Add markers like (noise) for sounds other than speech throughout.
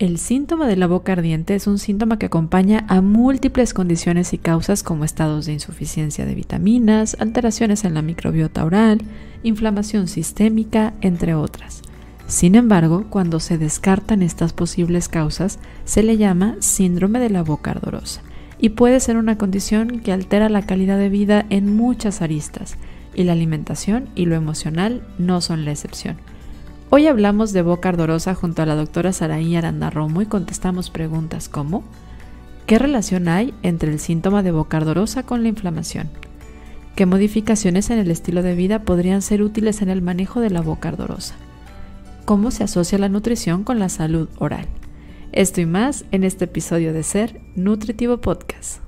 El síntoma de la boca ardiente es un síntoma que acompaña a múltiples condiciones y causas como estados de insuficiencia de vitaminas, alteraciones en la microbiota oral, inflamación sistémica, entre otras. Sin embargo, cuando se descartan estas posibles causas, se le llama síndrome de la boca ardorosa y puede ser una condición que altera la calidad de vida en muchas aristas, y la alimentación y lo emocional no son la excepción. Hoy hablamos de boca ardorosa junto a la doctora Saraí Aranda Romo y contestamos preguntas como ¿Qué relación hay entre el síntoma de boca ardorosa con la inflamación? ¿Qué modificaciones en el estilo de vida podrían ser útiles en el manejo de la boca ardorosa? ¿Cómo se asocia la nutrición con la salud oral? Esto y más en este episodio de Ser Nutritivo Podcast.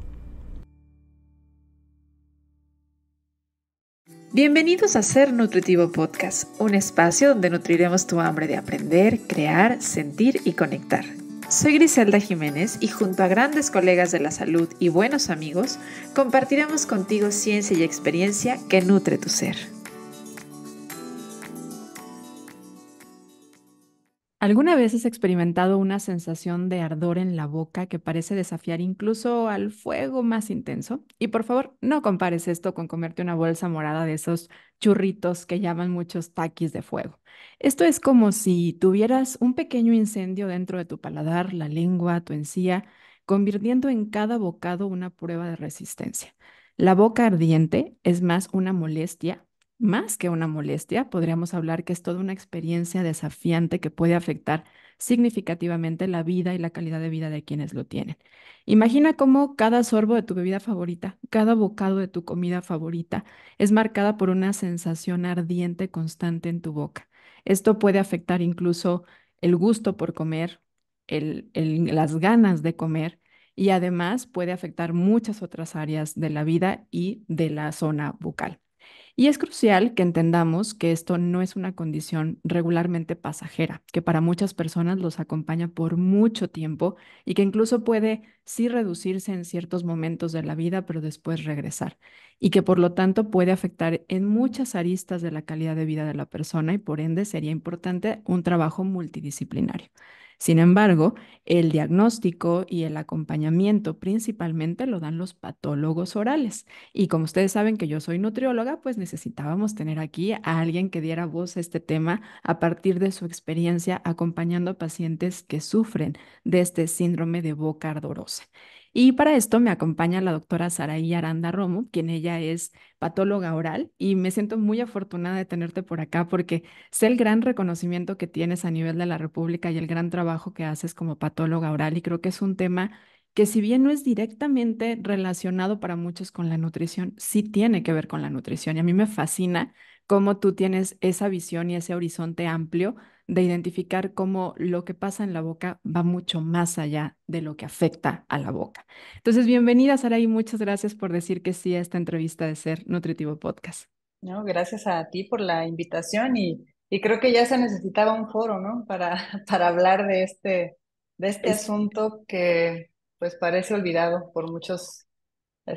Bienvenidos a Ser Nutritivo Podcast, un espacio donde nutriremos tu hambre de aprender, crear, sentir y conectar. Soy Griselda Jiménez y junto a grandes colegas de la salud y buenos amigos, compartiremos contigo ciencia y experiencia que nutre tu ser. ¿Alguna vez has experimentado una sensación de ardor en la boca que parece desafiar incluso al fuego más intenso? Y por favor, no compares esto con comerte una bolsa morada de esos churritos que llaman muchos taquis de fuego. Esto es como si tuvieras un pequeño incendio dentro de tu paladar, la lengua, tu encía, convirtiendo en cada bocado una prueba de resistencia. La boca ardiente es más una molestia más que una molestia, podríamos hablar que es toda una experiencia desafiante que puede afectar significativamente la vida y la calidad de vida de quienes lo tienen. Imagina cómo cada sorbo de tu bebida favorita, cada bocado de tu comida favorita es marcada por una sensación ardiente constante en tu boca. Esto puede afectar incluso el gusto por comer, las ganas de comer y además puede afectar muchas otras áreas de la vida y de la zona bucal. Y es crucial que entendamos que esto no es una condición regularmente pasajera, que para muchas personas los acompaña por mucho tiempo y que incluso puede sí reducirse en ciertos momentos de la vida, pero después regresar. Y que por lo tanto puede afectar en muchas aristas de la calidad de vida de la persona y por ende sería importante un trabajo multidisciplinario. Sin embargo, el diagnóstico y el acompañamiento principalmente lo dan los patólogos orales. Y como ustedes saben que yo soy nutrióloga, pues necesitábamos tener aquí a alguien que diera voz a este tema a partir de su experiencia acompañando a pacientes que sufren de este síndrome de boca ardorosa. Y para esto me acompaña la doctora Saraí Aranda Romo, quien ella es patóloga oral y me siento muy afortunada de tenerte por acá porque sé el gran reconocimiento que tienes a nivel de la República y el gran trabajo que haces como patóloga oral y creo que es un tema que si bien no es directamente relacionado para muchos con la nutrición, sí tiene que ver con la nutrición y a mí me fascina cómo tú tienes esa visión y ese horizonte amplio de identificar cómo lo que pasa en la boca va mucho más allá de lo que afecta a la boca. Entonces, bienvenida, Sara, y muchas gracias por decir que sí a esta entrevista de Ser Nutritivo Podcast. No, gracias a ti por la invitación y, creo que ya se necesitaba un foro, ¿no? Para, (laughs) para hablar de este, de este asunto que pues parece olvidado por muchos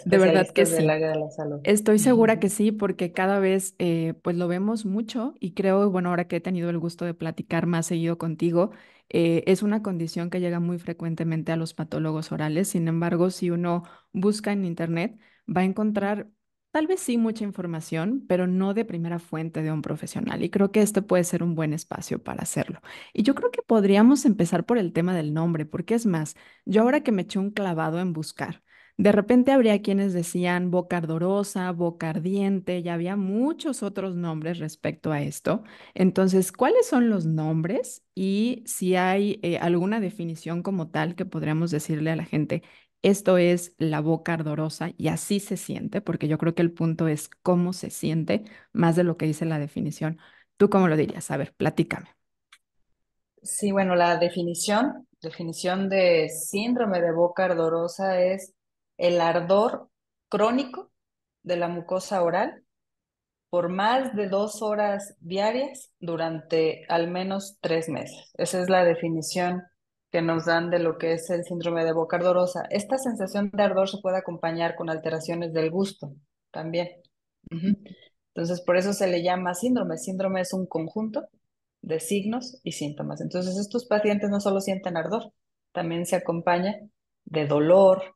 de verdad que sí. la salud. Estoy segura que sí, porque cada vez eh, pues lo vemos mucho y creo, bueno, ahora que he tenido el gusto de platicar más seguido contigo, eh, es una condición que llega muy frecuentemente a los patólogos orales. Sin embargo, si uno busca en Internet, va a encontrar tal vez sí mucha información, pero no de primera fuente de un profesional. Y creo que este puede ser un buen espacio para hacerlo. Y yo creo que podríamos empezar por el tema del nombre, porque es más, yo ahora que me eché un clavado en buscar de repente habría quienes decían boca ardorosa, boca ardiente, ya había muchos otros nombres respecto a esto. Entonces, ¿cuáles son los nombres y si hay eh, alguna definición como tal que podríamos decirle a la gente? Esto es la boca ardorosa y así se siente, porque yo creo que el punto es cómo se siente más de lo que dice la definición. ¿Tú cómo lo dirías? A ver, platícame. Sí, bueno, la definición, definición de síndrome de boca ardorosa es el ardor crónico de la mucosa oral por más de dos horas diarias durante al menos tres meses. Esa es la definición que nos dan de lo que es el síndrome de boca ardorosa. Esta sensación de ardor se puede acompañar con alteraciones del gusto también. Entonces, por eso se le llama síndrome. Síndrome es un conjunto de signos y síntomas. Entonces, estos pacientes no solo sienten ardor, también se acompaña de dolor,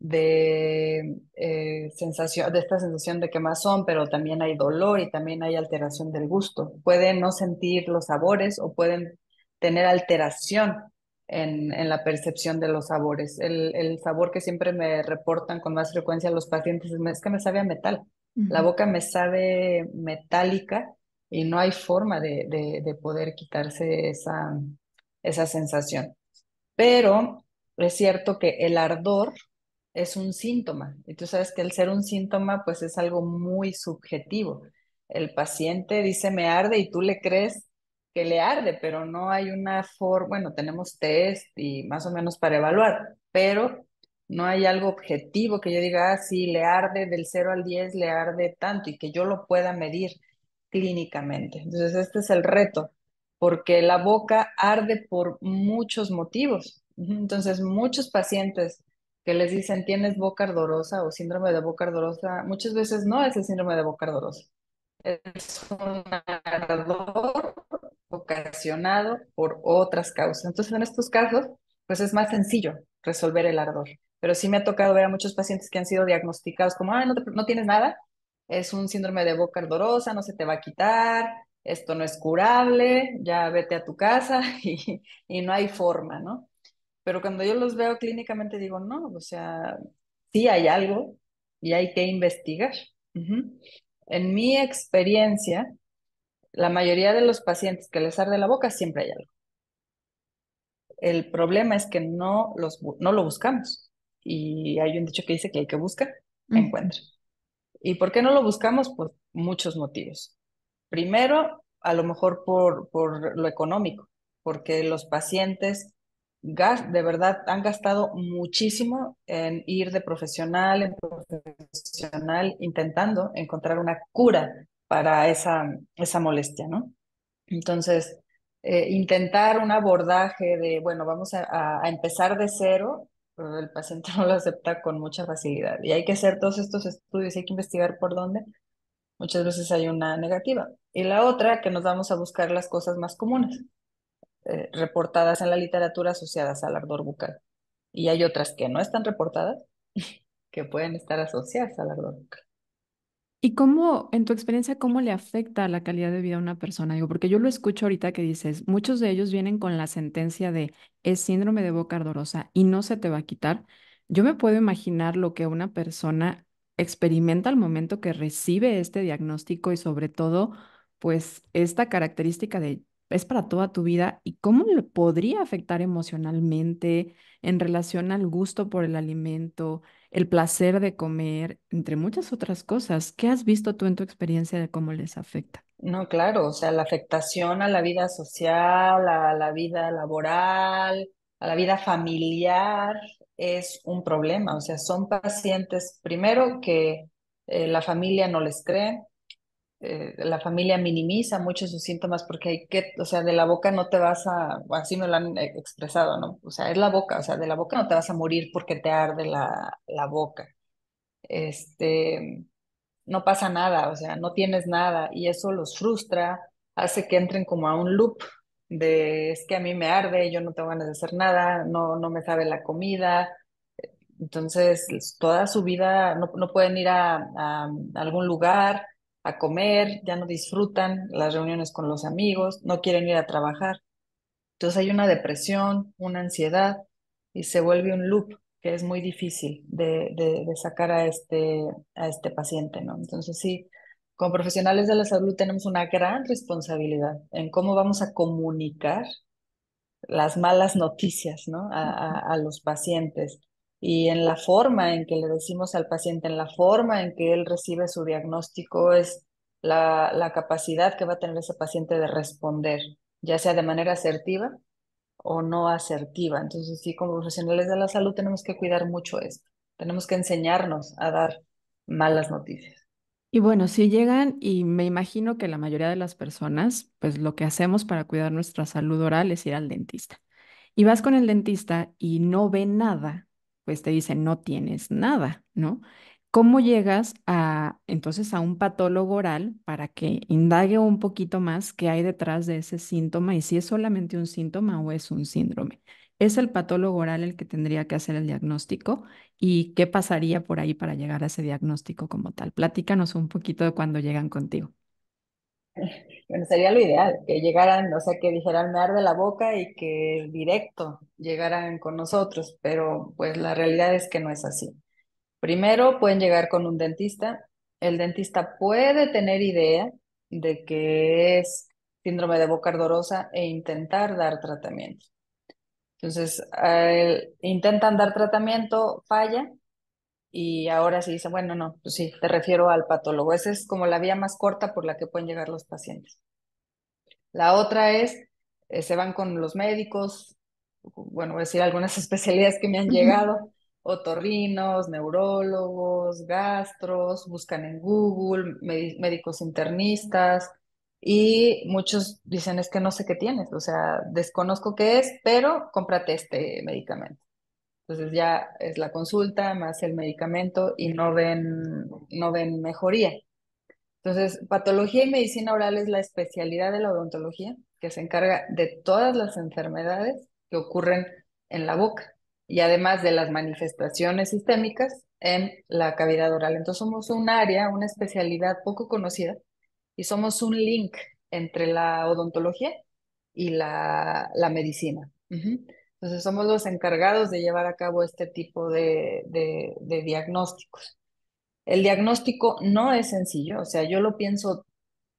de, eh, sensación, de esta sensación de quemazón, pero también hay dolor y también hay alteración del gusto. Pueden no sentir los sabores o pueden tener alteración en, la percepción de los sabores. El, sabor que siempre me reportan con más frecuencia los pacientes es que me sabe a metal. La boca me sabe metálica y no hay forma de, de poder quitarse esa, esa sensación. Pero es cierto que el ardor es un síntoma. Y tú sabes que el ser un síntoma, pues es algo muy subjetivo. El paciente dice me arde y tú le crees que le arde, pero no hay una forma, bueno, tenemos test y más o menos para evaluar, pero no hay algo objetivo que yo diga, ah, sí, le arde del 0 al 10, le arde tanto y que yo lo pueda medir clínicamente. Entonces, este es el reto, porque la boca arde por muchos motivos. Entonces, muchos pacientes que les dicen tienes boca ardorosa o síndrome de boca ardorosa, muchas veces no es el síndrome de boca ardorosa. Es un ardor ocasionado por otras causas. Entonces, en estos casos, pues es más sencillo resolver el ardor. Pero sí me ha tocado ver a muchos pacientes que han sido diagnosticados como, ah, no, no tienes nada, es un síndrome de boca ardorosa, no se te va a quitar, esto no es curable, ya vete a tu casa (laughs) y, y no hay forma, ¿no? Pero cuando yo los veo clínicamente digo, no, o sea, sí hay algo y hay que investigar. En mi experiencia, la mayoría de los pacientes que les arde la boca siempre hay algo. El problema es que no, los, no lo buscamos. Y hay un dicho que dice que el que busca, encuentra. ¿Y por qué no lo buscamos? Por muchos motivos. Primero, a lo mejor por, por lo económico, porque los pacientes de verdad han gastado muchísimo en ir de profesional en profesional intentando encontrar una cura para esa, esa molestia, ¿no? Entonces, eh, intentar un abordaje de, bueno, vamos a, empezar de cero, pero el paciente (laughs) no lo acepta con mucha facilidad. Y hay que hacer todos estos estudios, hay que investigar por dónde. Muchas veces hay una negativa. Y la otra, que nos vamos a buscar las cosas más comunes. Eh, reportadas en la literatura asociadas al ardor bucal. Y hay otras que no están reportadas (laughs) que pueden estar asociadas al ardor bucal. ¿Y cómo, en tu experiencia, cómo le afecta a la calidad de vida a una persona? Digo, porque yo lo escucho ahorita que dices, muchos de ellos vienen con la sentencia de es síndrome de boca ardorosa y no se te va a quitar. Yo me puedo imaginar lo que una persona experimenta al momento que recibe este diagnóstico y sobre todo, pues esta característica de es para toda tu vida y cómo le podría afectar emocionalmente en relación al gusto por el alimento, el placer de comer, entre muchas otras cosas. ¿Qué has visto tú en tu experiencia de cómo les afecta? No, claro, o sea, la afectación a la vida social, a la vida laboral, a la vida familiar es un problema. O sea, son pacientes primero que eh, la familia no les cree, eh, la familia minimiza mucho sus síntomas porque hay que, o sea, de la boca no te vas a, así me lo han eh, expresado, ¿no? O sea, es la boca, o sea, de la boca no te vas a morir porque te arde la, boca. Este, no pasa nada, o sea, no tienes nada y eso los frustra, hace que entren como a un loop de es que a mí me arde, yo no tengo ganas de hacer nada, no, no me sabe la comida. Entonces, toda su vida no, pueden ir a algún lugar, a comer, ya no disfrutan las reuniones con los amigos, no quieren ir a trabajar. Entonces hay una depresión, una ansiedad y se vuelve un loop que es muy difícil de, sacar a este, a este paciente, ¿no? Entonces sí, como profesionales de la salud tenemos una gran responsabilidad en cómo vamos a comunicar las malas noticias, ¿no? A, a los pacientes y en la forma en que le decimos al paciente, en la forma en que él recibe su diagnóstico, es la, capacidad que va a tener ese paciente de responder, ya sea de manera asertiva o no asertiva. Entonces, sí, como profesionales de la salud tenemos que cuidar mucho esto. Tenemos que enseñarnos a dar malas noticias. Y bueno, si llegan, y me imagino que la mayoría de las personas, pues lo que hacemos para cuidar nuestra salud oral es ir al dentista. Y vas con el dentista y no ve nada, pues, te dicen no tienes nada, ¿no? ¿Cómo llegas a entonces a un patólogo oral para que indague un poquito más qué hay detrás de ese síntoma y si es solamente un síntoma o es un síndrome? ¿Es el patólogo oral el que tendría que hacer el diagnóstico? ¿Y qué pasaría por ahí para llegar a ese diagnóstico como tal? Platícanos un poquito de cuando llegan contigo. (laughs) Bueno, sería lo ideal, que llegaran, o sea, que dijeran me arde la boca y que directo llegaran con nosotros, pero pues la realidad es que no es así. Primero pueden llegar con un dentista, el dentista puede tener idea de que es síndrome de boca ardorosa e intentar dar tratamiento. Entonces, intentan dar tratamiento, falla, y ahora sí dicen, bueno, no, pues sí, te refiero al patólogo. Esa es como la vía más corta por la que pueden llegar los pacientes. La otra es, eh, se van con los médicos, bueno, voy a decir algunas (laughs) especialidades que me han llegado, otorrinos, neurólogos, gastros, buscan en Google, médicos internistas, y muchos dicen, es que no sé qué tienes, o sea, desconozco qué es, pero cómprate este medicamento. Entonces ya es la consulta más el medicamento y no ven, no ven mejoría. Entonces, patología y medicina oral es la especialidad de la odontología que se encarga de todas las enfermedades que ocurren en la boca y además de las manifestaciones sistémicas en la cavidad oral. Entonces somos un área, una especialidad poco conocida y somos un link entre la odontología y la, la medicina. Entonces somos los encargados de llevar a cabo este tipo de, diagnósticos. El diagnóstico no es sencillo, o sea, yo lo pienso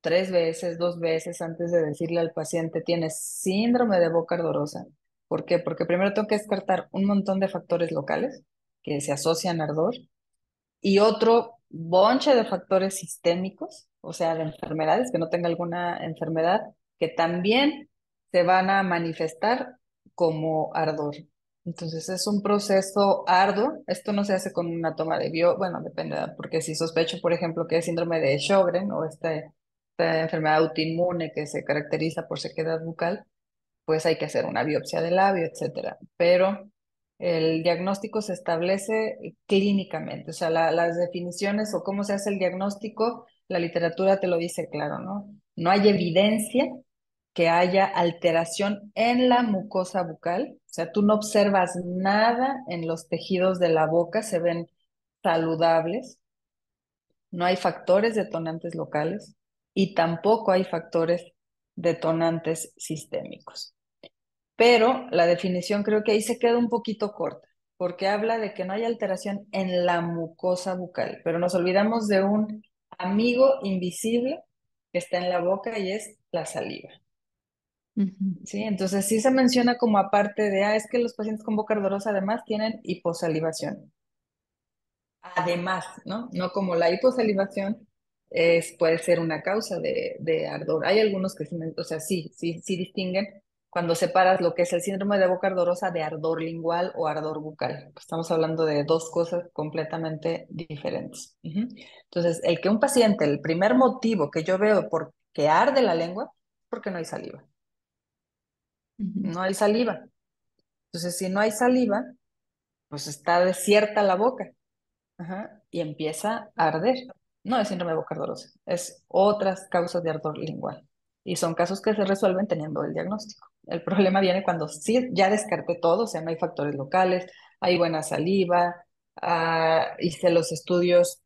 tres veces, dos veces antes de decirle al paciente, tiene síndrome de boca ardorosa. ¿Por qué? Porque primero tengo que descartar un montón de factores locales que se asocian a ardor y otro bonche de factores sistémicos, o sea, de enfermedades, que no tenga alguna enfermedad, que también se van a manifestar como ardor. Entonces es un proceso arduo. Esto no se hace con una toma de bio, bueno, depende, porque si sospecho, por ejemplo, que es síndrome de Sjögren o este, esta, enfermedad autoinmune que se caracteriza por sequedad bucal, pues hay que hacer una biopsia de labio, etcétera. Pero el diagnóstico se establece clínicamente, o sea, las definiciones o cómo se hace el diagnóstico, la literatura te lo dice claro, ¿no? No hay evidencia que haya alteración en la mucosa bucal, o sea, tú no observas nada en los tejidos de la boca, se ven saludables, no hay factores detonantes locales y tampoco hay factores detonantes sistémicos. Pero la definición creo que ahí se queda un poquito corta, porque habla de que no hay alteración en la mucosa bucal, pero nos olvidamos de un amigo invisible que está en la boca y es la saliva. Sí, entonces sí se menciona como aparte de, ah, es que los pacientes con boca ardorosa además tienen hiposalivación. Además, ¿no? No como la hiposalivación es, puede ser una causa de, ardor. Hay algunos que o sea, sí, sí, sí distinguen cuando separas lo que es el síndrome de boca ardorosa de ardor lingual o ardor bucal. Estamos hablando de dos cosas completamente diferentes. Entonces, el que un paciente, el primer motivo que yo veo por que arde la lengua, es porque no hay saliva no hay saliva. Entonces, si no hay saliva, pues está desierta la boca y empieza a arder. No es síndrome de boca ardorosa, es otras causas de ardor lingual. Y son casos que se resuelven teniendo el diagnóstico. El problema viene cuando sí, ya descarté todo, o sea, no hay factores locales, hay buena saliva, ah, hice los estudios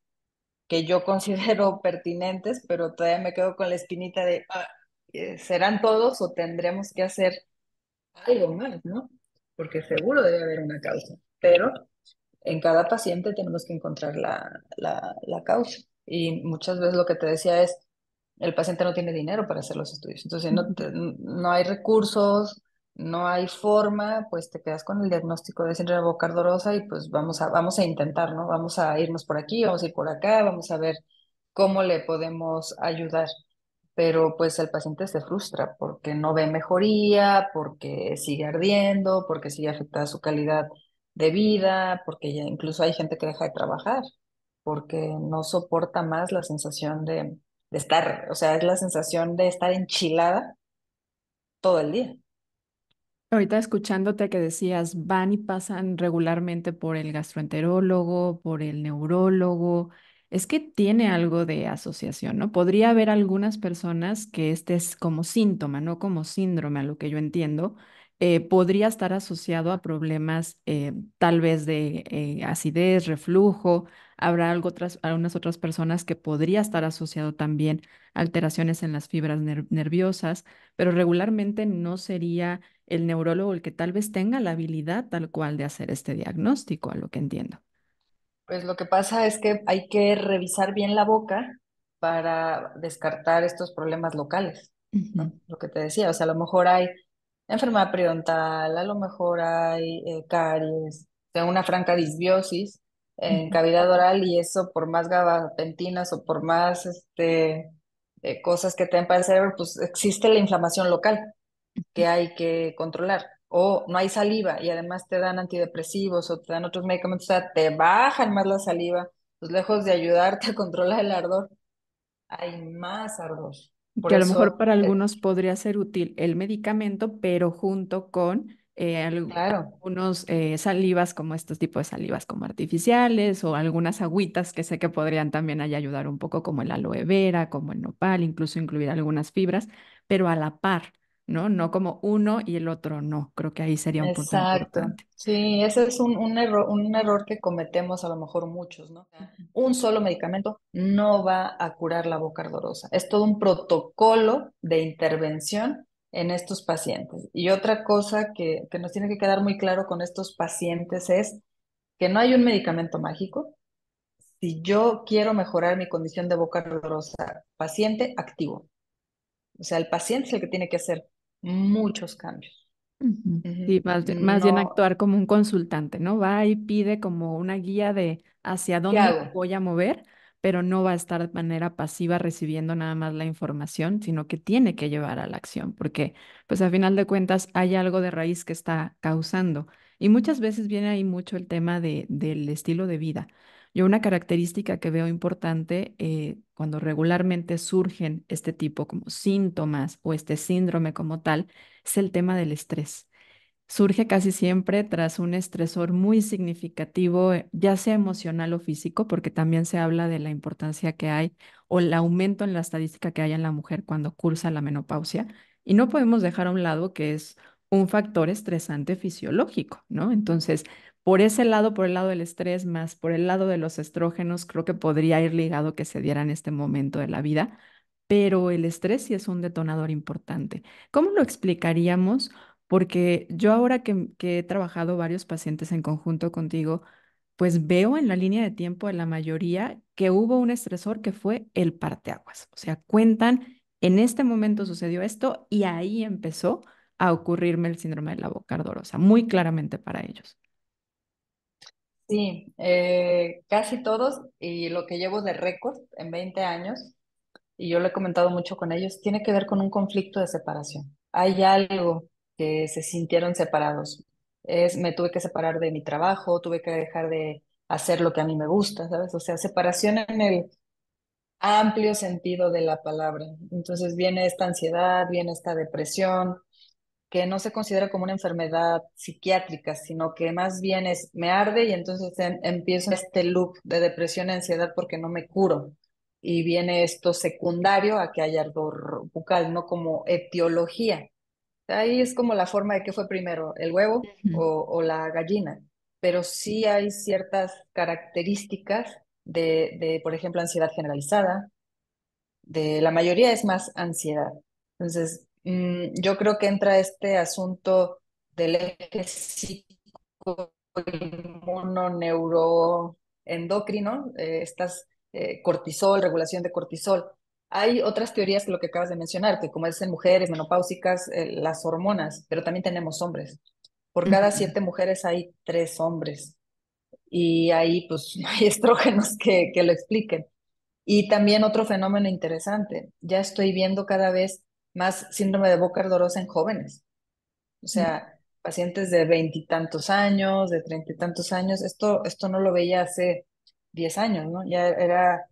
que yo (laughs) considero pertinentes, pero todavía me quedo con la espinita de, ah, eh, ¿serán todos o tendremos que hacer algo más, ¿no? Porque seguro debe haber una causa, pero en cada paciente tenemos que encontrar la, causa. Y muchas veces lo que te decía es, el paciente no tiene dinero para hacer los estudios, entonces no, no hay recursos, no hay forma, pues te quedas con el diagnóstico de síndrome de boca ardorosa y pues vamos a, vamos a intentar, ¿no? Vamos a irnos por aquí, vamos a ir por acá, vamos a ver cómo le podemos ayudar pero pues el paciente se frustra porque no ve mejoría, porque sigue ardiendo, porque sigue afectada su calidad de vida, porque ya incluso hay gente que deja de trabajar, porque no soporta más la sensación de, de estar, o sea, es la sensación de estar enchilada todo el día. Ahorita escuchándote que decías, van y pasan regularmente por el gastroenterólogo, por el neurólogo, es que tiene algo de asociación, ¿no? Podría haber algunas personas que este es como síntoma, no como síndrome, a lo que yo entiendo, eh, podría estar asociado a problemas eh, tal vez de eh, acidez, reflujo, habrá otras, algunas otras personas que podría estar asociado también a alteraciones en las fibras nerviosas, pero regularmente no sería el neurólogo el que tal vez tenga la habilidad tal cual de hacer este diagnóstico, a lo que entiendo. Pues lo que pasa es que hay que revisar bien la boca para descartar estos problemas locales, Lo que te decía, o sea, a lo mejor hay enfermedad periodontal, a lo mejor hay eh, caries, tengo una franca disbiosis en cavidad oral y eso por más gabapentinas o por más este, eh, cosas que te para el cerebro, pues existe la inflamación local que hay que controlar o no hay saliva y además te dan antidepresivos o te dan otros medicamentos, o sea, te bajan más la saliva, pues lejos de ayudarte a controlar el ardor, hay más ardor. que a lo mejor para algunos podría ser útil el medicamento, pero junto con eh, algunos eh, salivas como estos tipos de salivas como artificiales o algunas agüitas que sé que podrían también ayudar un poco como el aloe vera, como el nopal, incluso incluir algunas fibras, pero a la par ¿no? No como uno y el otro no. Creo que ahí sería un punto importante. Sí, ese es un, error, un error que cometemos a lo mejor muchos, ¿no? Un solo medicamento no va a curar la boca ardorosa. Es todo un protocolo de intervención en estos pacientes. Y otra cosa que, que nos tiene que quedar muy claro con estos pacientes es que no hay un medicamento mágico. Si yo quiero mejorar mi condición de boca ardorosa, paciente activo. O sea, el paciente es el que tiene que hacer muchos cambios. Y eh, más, bien, actuar como un consultante, ¿no? Va y pide como una guía de hacia dónde voy a mover, pero no va a estar de manera pasiva recibiendo nada más la información, sino que tiene que llevar a la acción, porque pues a final de cuentas hay algo de raíz que está causando. Y muchas veces viene ahí mucho el tema de, del estilo de vida, yo una característica que veo importante eh, cuando regularmente surgen este tipo como síntomas o este síndrome como tal es el tema del estrés. Surge casi siempre tras un estresor muy significativo, eh, ya sea emocional o físico, porque también se habla de la importancia que hay o el aumento en la estadística que hay en la mujer cuando cursa la menopausia. Y no podemos dejar a un lado que es un factor estresante fisiológico, ¿no? Entonces, por ese lado, por el lado del estrés, más por el lado de los estrógenos, creo que podría ir ligado que se diera en este momento de la vida, pero el estrés sí es un detonador importante. ¿Cómo lo explicaríamos? Porque yo ahora que, he trabajado varios pacientes en conjunto contigo, pues veo en la línea de tiempo de la mayoría que hubo un estresor que fue el parteaguas. O sea, cuentan, en este momento sucedió esto y ahí empezó a ocurrirme el síndrome de la boca ardorosa, muy claramente para ellos. Sí, eh, casi todos y lo que llevo de récord en 20 años, y yo lo he comentado mucho con ellos, tiene que ver con un conflicto de separación. Hay algo que se sintieron separados. Es, me tuve que separar de mi trabajo, tuve que dejar de hacer lo que a mí me gusta, ¿sabes? O sea, separación en el amplio sentido de la palabra. Entonces viene esta ansiedad, viene esta depresión, no se considera como una enfermedad psiquiátrica, sino que más bien es me arde y entonces em, empiezo este loop de depresión ansiedad porque no me curo. Y viene esto secundario a que hay ardor bucal, no como etiología. Ahí es como la forma de que fue primero, el huevo o, la gallina. Pero sí hay ciertas características de, de, por ejemplo, ansiedad generalizada. De la mayoría es más ansiedad. Entonces, Mm, yo creo que entra este asunto del eje psico-hormono-neuro-endocrino, eh, estas eh, cortisol, regulación de cortisol. Hay otras teorías que lo que acabas de mencionar, que como dicen mujeres menopáusicas, eh, las hormonas, pero también tenemos hombres. Por cada siete mujeres hay tres hombres. Y ahí pues (laughs) hay estrógenos que, que lo expliquen. Y también otro fenómeno interesante, ya estoy viendo cada vez más síndrome de boca ardorosa en jóvenes. O sea, pacientes de veintitantos años, de treinta y tantos años, esto, esto no lo veía hace diez años, ¿no? Ya era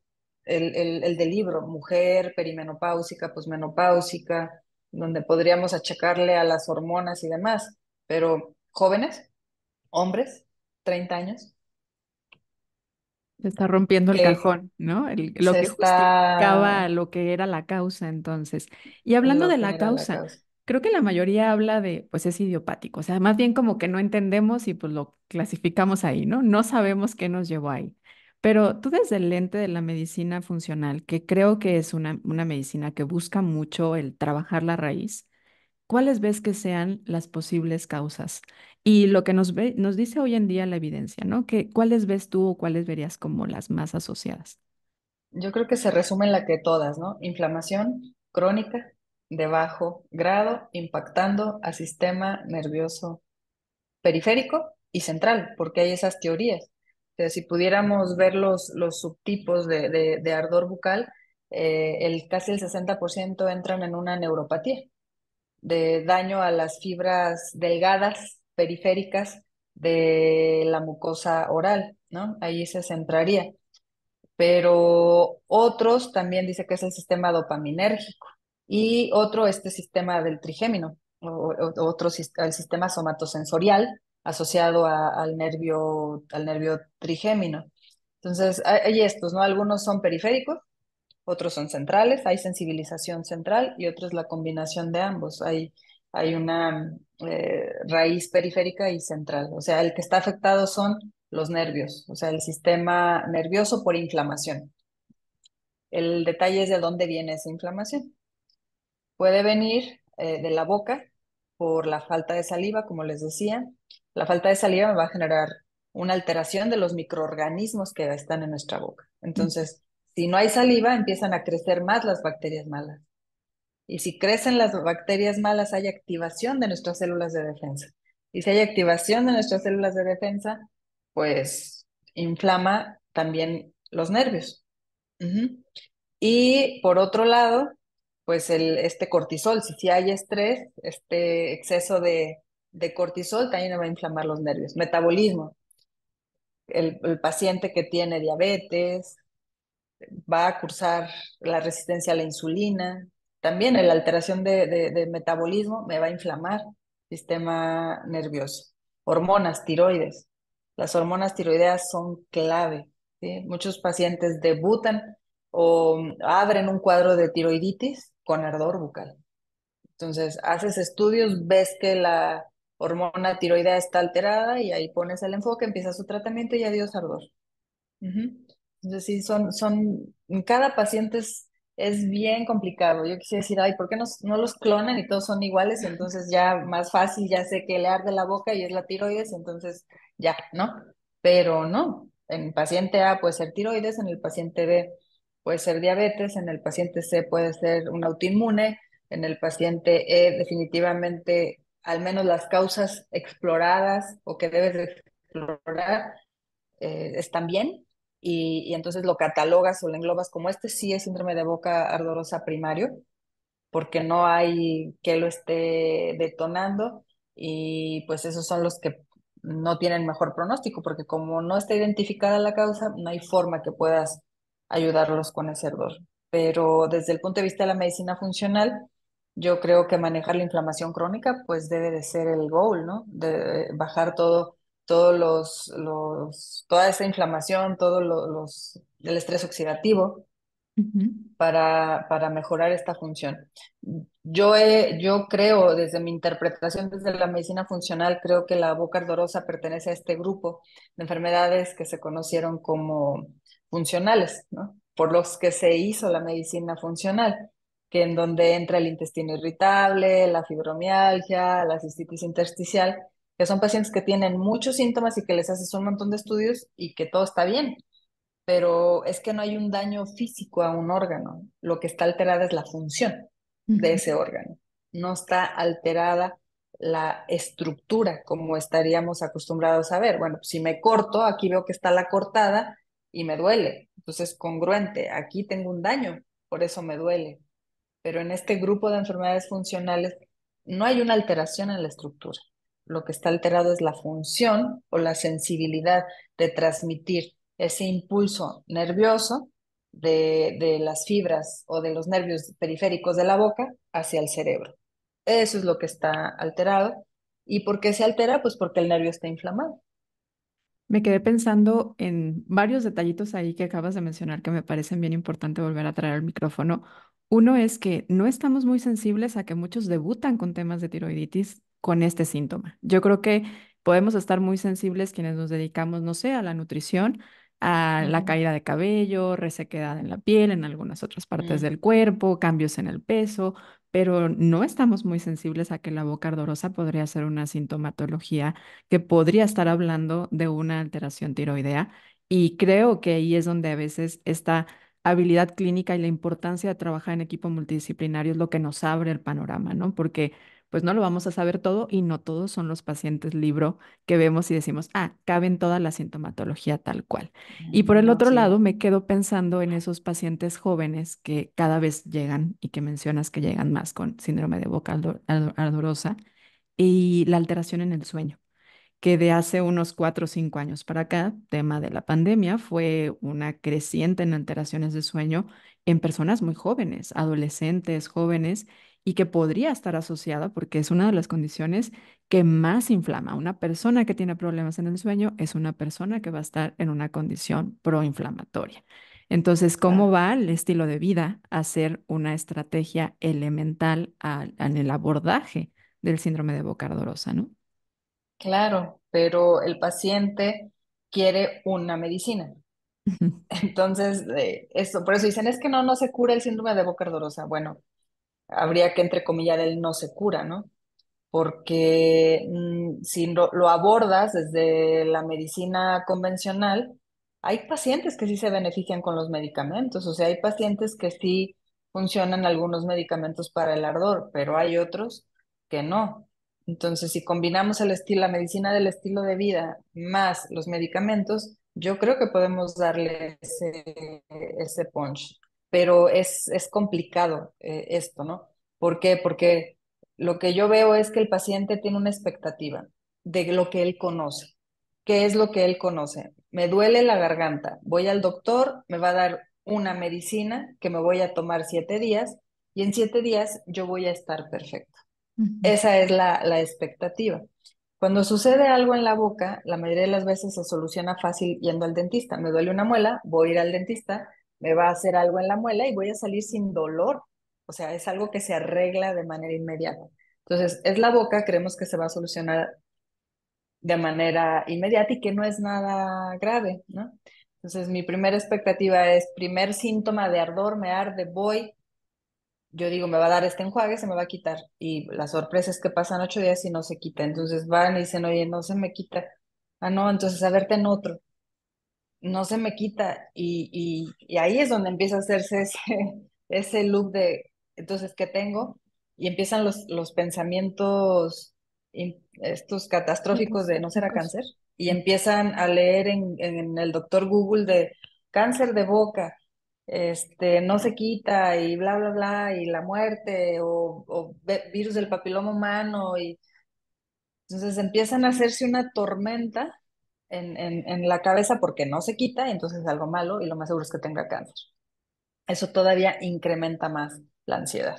el, el, del libro, mujer perimenopáusica, posmenopáusica, donde podríamos achacarle a las hormonas y demás, pero jóvenes, hombres, treinta años, se está rompiendo el eh, cajón, ¿no? lo que justificaba lo que era la causa entonces. Y hablando de la causa, creo que la mayoría habla de, pues es idiopático, o sea, más bien como que no entendemos y pues lo clasificamos ahí, ¿no? No sabemos qué nos llevó ahí. Pero tú desde el lente de la medicina funcional, que creo que es una, una medicina que busca mucho el trabajar la raíz, ¿cuáles ves que sean las posibles causas? Y lo que nos, ve, nos dice hoy en día la evidencia, ¿no? ¿Cuáles ves tú o cuáles verías como las más asociadas? Yo creo que se resume en la que todas, ¿no? Inflamación crónica de bajo grado, impactando a sistema nervioso periférico y central, porque hay esas teorías. si pudiéramos ver los, subtipos de, ardor bucal, eh, el, casi el 60% entran en una neuropatía de daño a las fibras delgadas periféricas de la mucosa oral, ¿no? Ahí se centraría. Pero otros también dice que es el sistema dopaminérgico y otro este sistema del trigémino, o, otro el sistema somatosensorial asociado al nervio al nervio trigémino. Entonces, hay estos, ¿no? Algunos son periféricos, otros son centrales, hay sensibilización central y otros es la combinación de ambos. Hay hay una eh, raíz periférica y central. O sea, el que está afectado son los nervios, o sea, el sistema nervioso por inflamación. El detalle es de dónde viene esa inflamación. Puede venir eh, de la boca por la falta de saliva, como les decía. La falta de saliva va a generar una alteración de los microorganismos que están en nuestra boca. Mm. Entonces, si no hay saliva, empiezan a crecer más las bacterias malas. Y si crecen las bacterias malas, hay activación de nuestras células de defensa. Y si hay activación de nuestras células de defensa, pues inflama también los nervios. Y por otro lado, pues el, este cortisol, si, si hay estrés, este exceso de, de cortisol también va a inflamar los nervios. Metabolismo. El, el, paciente que tiene diabetes va a cursar la resistencia a la insulina, también la alteración de, metabolismo me va a inflamar sistema nervioso. Hormonas, tiroides. Las hormonas tiroideas son clave. Muchos pacientes debutan o abren un cuadro de tiroiditis con ardor bucal. Entonces, haces estudios, ves que la hormona tiroidea está alterada y ahí pones el enfoque, empiezas su tratamiento y adiós ardor. Entonces, sí, son, son, cada paciente es bien complicado. Yo quisiera decir, ay, ¿por qué no, los clonan y todos son iguales? Entonces ya más fácil, ya sé que le arde la boca y es la tiroides, entonces ya, ¿no? Pero no, en paciente A puede ser tiroides, en el paciente B puede ser diabetes, en el paciente C puede ser un autoinmune, en el paciente E definitivamente al menos las causas exploradas o que debes explorar eh, están bien y, entonces lo catalogas o lo englobas como este sí es síndrome de boca ardorosa primario, porque no hay que lo esté detonando y pues esos son los que no tienen mejor pronóstico, porque como no está identificada la causa, no hay forma que puedas ayudarlos con ese ardor. Pero desde el punto de vista de la medicina funcional, yo creo que manejar la inflamación crónica pues debe de ser el goal, ¿no? De bajar todo todos toda esa inflamación, todo los, el estrés oxidativo para, mejorar esta función. Yo, creo, desde mi interpretación desde la medicina funcional, creo que la boca ardorosa pertenece a este grupo de enfermedades que se conocieron como funcionales, por los que se hizo la medicina funcional que en donde entra el intestino irritable, la fibromialgia, la cistitis intersticial, que son pacientes que tienen muchos síntomas y que les haces un montón de estudios y que todo está bien, pero es que no hay un daño físico a un órgano, lo que está alterada es la función de ese órgano, no está alterada la estructura como estaríamos acostumbrados a ver. Bueno, pues, si me corto, aquí veo que está la cortada y me duele, entonces congruente, aquí tengo un daño, por eso me duele, pero en este grupo de enfermedades funcionales no hay una alteración en la estructura lo que está alterado es la función o la sensibilidad de transmitir ese impulso nervioso de, las fibras o de los nervios periféricos de la boca hacia el cerebro. Eso es lo que está alterado. ¿Y por qué se altera? Pues porque el nervio está inflamado. Me quedé pensando en varios detallitos ahí que acabas de mencionar que me parecen bien importante volver a traer al micrófono. Uno es que no estamos muy sensibles a que muchos debutan con temas de tiroiditis con este síntoma. Yo creo que podemos estar muy sensibles quienes nos dedicamos, no sé, a la nutrición, a la caída de cabello, resequedad en la piel, en algunas otras partes mm. del cuerpo, cambios en el peso, pero no estamos muy sensibles a que la boca ardorosa podría ser una sintomatología que podría estar hablando de una alteración tiroidea. Y creo que ahí es donde a veces esta habilidad clínica y la importancia de trabajar en equipo multidisciplinario es lo que nos abre el panorama, ¿no? Porque pues no lo vamos a saber todo y no todos son los pacientes libro que vemos y decimos, ah, caben toda la sintomatología tal cual. Y por el ah, otro lado, me quedo pensando en esos pacientes jóvenes que cada vez llegan y que mencionas que llegan más con síndrome de boca ardorosa y la alteración en el sueño que de hace unos cuatro o cinco años para acá, tema de la pandemia, fue una creciente en alteraciones de sueño en personas muy jóvenes, adolescentes, jóvenes, y que podría estar asociada porque es una de las condiciones que más inflama. Una persona que tiene problemas en el sueño es una persona que va a estar en una condición proinflamatoria. Entonces, ¿cómo va el estilo de vida a ser una estrategia elemental en el abordaje del síndrome de boca ardorosa, no? Claro, pero el paciente quiere una medicina. (laughs) Entonces, eh, por eso dicen, es que no, no se cura el síndrome de boca ardorosa. Bueno, habría que entrecomillar el no se cura, ¿no? Porque mm, si lo, abordas desde la medicina convencional, hay pacientes que sí se benefician con los medicamentos, o sea, hay pacientes que sí funcionan algunos medicamentos para el ardor, pero hay otros que no. Entonces, si combinamos el estilo, la medicina del estilo de vida más los medicamentos, yo creo que podemos darle ese, ese punch pero es, complicado eh, esto, ¿no? ¿Por qué? Porque lo que yo veo es que el paciente tiene una expectativa de lo que él conoce. ¿Qué es lo que él conoce? Me duele la garganta, voy al doctor, me va a dar una medicina que me voy a tomar siete días y en siete días yo voy a estar perfecto. Esa es la, la expectativa. Cuando sucede algo en la boca, la mayoría de las veces se soluciona fácil yendo al dentista. Me duele una muela, voy a ir al dentista, me va a hacer algo en la muela y voy a salir sin dolor. O sea, es algo que se arregla de manera inmediata. Entonces, es la boca, creemos que se va a solucionar de manera inmediata y que no es nada grave, ¿no? Entonces, mi primera expectativa es, primer síntoma de ardor, me arde, voy, yo digo, me va a dar este enjuague, se me va a quitar. Y la sorpresa es que pasan ocho días y no se quita. Entonces van y dicen, oye, no se me quita. Ah, no, entonces a verte en otro no se me quita y, ahí es donde empieza a hacerse ese, (laughs) ese de, entonces, ¿qué tengo? Y empiezan los, pensamientos, estos catastróficos de no será cáncer, y empiezan a leer en, el doctor Google de cáncer de boca, este, no se quita y bla, bla, bla, y la muerte o, o, virus del papiloma humano. Y... Entonces empiezan a hacerse una tormenta en, la cabeza porque no se quita entonces es algo malo y lo más seguro es que tenga cáncer. Eso todavía incrementa más la ansiedad.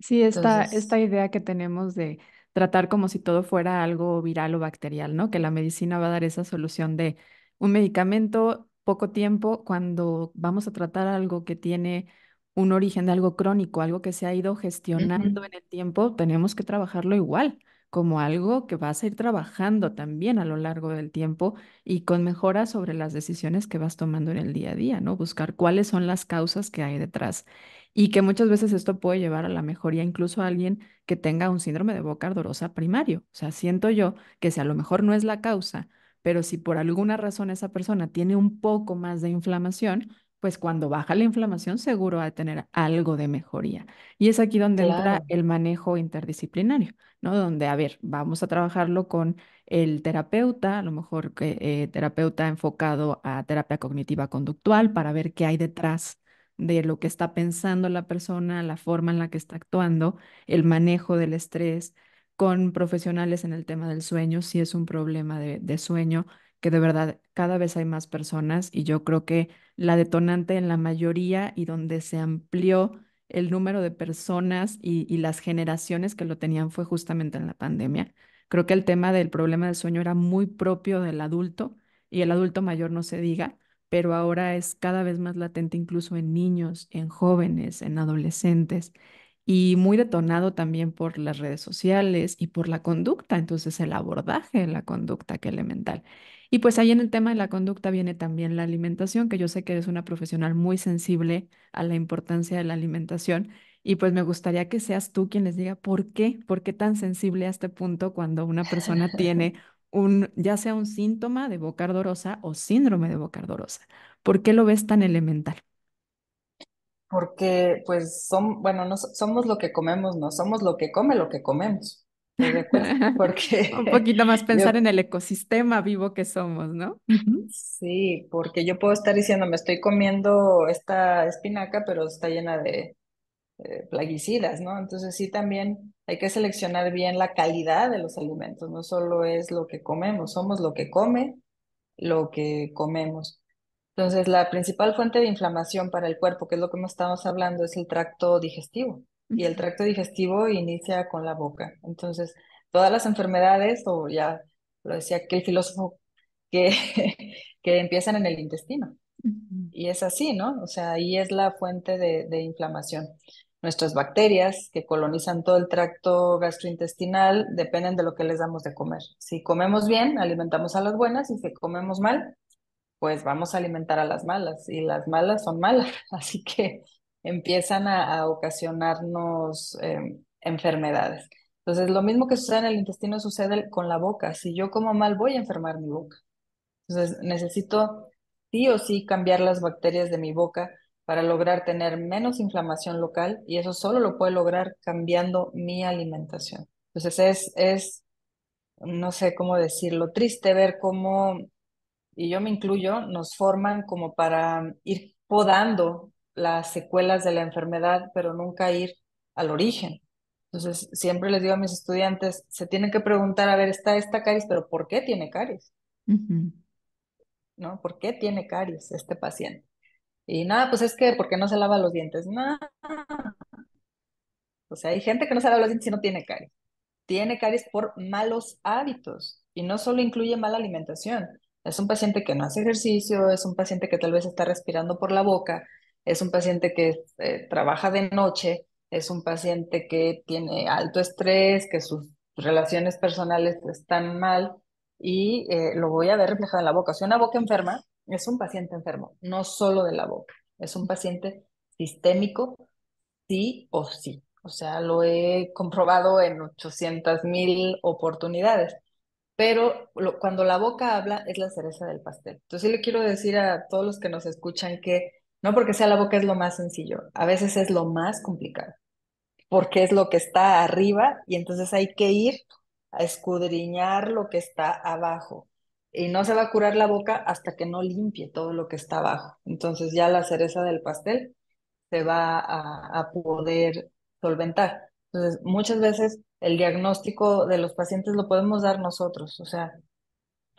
Sí, esta, idea que tenemos de tratar como si todo fuera algo viral o bacterial, ¿no? Que la medicina va a dar esa solución de un medicamento, poco tiempo, cuando vamos a tratar algo que tiene un origen de algo crónico, algo que se ha ido gestionando en el tiempo, tenemos que trabajarlo igual como algo que vas a ir trabajando también a lo largo del tiempo y con mejoras sobre las decisiones que vas tomando en el día a día, ¿no? Buscar cuáles son las causas que hay detrás y que muchas veces esto puede llevar a la mejoría incluso a alguien que tenga un síndrome de boca ardorosa primario. O sea, siento yo que si a lo mejor no es la causa, pero si por alguna razón esa persona tiene un poco más de inflamación, pues cuando baja la inflamación seguro va a tener algo de mejoría. Y es aquí donde entra el manejo interdisciplinario, ¿no? Donde, a ver, vamos a trabajarlo con el terapeuta, a lo mejor que eh, terapeuta enfocado a terapia cognitiva conductual para ver qué hay detrás de lo que está pensando la persona, la forma en la que está actuando, el manejo del estrés, con profesionales en el tema del sueño, si es un problema de sueño, que de verdad cada vez hay más personas y yo creo que la detonante en la mayoría y donde se amplió el número de personas y, las generaciones que lo tenían fue justamente en la pandemia. Creo que el tema del problema del sueño era muy propio del adulto y el adulto mayor no se diga, pero ahora es cada vez más latente incluso en niños, en jóvenes, en adolescentes y muy detonado también por las redes sociales y por la conducta, entonces el abordaje de la conducta que elemental. Y pues ahí en el tema de la conducta viene también la alimentación, que yo sé que eres una profesional muy sensible a la importancia de la alimentación. Y pues me gustaría que seas tú quien les diga por qué, por qué tan sensible a este punto cuando una persona tiene (laughs) un, ya sea un síntoma de boca ardorosa o síndrome de boca ardorosa. ¿Por qué lo ves tan elemental? Porque pues son, bueno, no, somos lo que comemos, no somos lo que come lo que comemos. (laughs) porque... Un poquito más (laughs) pensar en el ecosistema vivo que somos, ¿no? Sí, porque yo puedo estar diciendo, me estoy comiendo esta espinaca, pero está llena de eh, plaguicidas, ¿no? Entonces sí también hay que seleccionar bien la calidad de los alimentos, no solo es lo que comemos, somos lo que come, lo que comemos. Entonces, la principal fuente de inflamación para el cuerpo, que es lo que estamos hablando, es el tracto digestivo y el tracto digestivo inicia con la boca. Entonces, todas las enfermedades, o ya lo decía aquel filósofo, que, (laughs) que empiezan en el intestino. Y es así, ¿no? O sea, ahí es la fuente de, de, inflamación. Nuestras bacterias que colonizan todo el tracto gastrointestinal dependen de lo que les damos de comer. Si comemos bien, alimentamos a las buenas y si comemos mal, pues vamos a alimentar a las malas y las malas son malas. (laughs) Así que empiezan a, ocasionarnos em, enfermedades. Entonces, lo mismo que sucede en el intestino sucede con la boca. Si yo como mal, voy a enfermar mi boca. Entonces, necesito sí o sí cambiar las bacterias de mi boca para lograr tener menos inflamación local y eso solo lo puedo lograr cambiando mi alimentación. Entonces, es, es no sé cómo decirlo, triste ver cómo, y yo me incluyo, nos forman como para ir podando las secuelas de la enfermedad, pero nunca ir al origen. Entonces, siempre les digo a mis estudiantes, se tienen que preguntar, a ver, está esta caries, pero ¿por qué tiene caries? ¿No? ¿Por qué tiene caries este paciente? Y nada, pues es que, ¿por qué no se lava los dientes? Nada. O sea, hay gente que no se lava los dientes y no tiene caries. Tiene caries por malos hábitos. Y no solo incluye mala alimentación. Es un paciente que no hace ejercicio, es un paciente que tal vez está respirando por la boca, es un paciente que eh, trabaja de noche, es un paciente que tiene alto estrés, que sus relaciones personales están mal y eh, lo voy a ver reflejado en la boca. Si una boca enferma es un paciente enfermo, no solo de la boca, es un paciente sistémico, sí o sí. O sea, lo he comprobado en 800 mil oportunidades pero cuando la boca habla es la cereza del pastel. Entonces le quiero decir a todos los que nos escuchan que no porque sea la boca es lo más sencillo, a veces es lo más complicado, porque es lo que está arriba y entonces hay que ir a escudriñar lo que está abajo. Y no se va a curar la boca hasta que no limpie todo lo que está abajo. Entonces ya la cereza del pastel se va a, poder solventar. Entonces, muchas veces el diagnóstico de los pacientes lo podemos dar nosotros, o sea,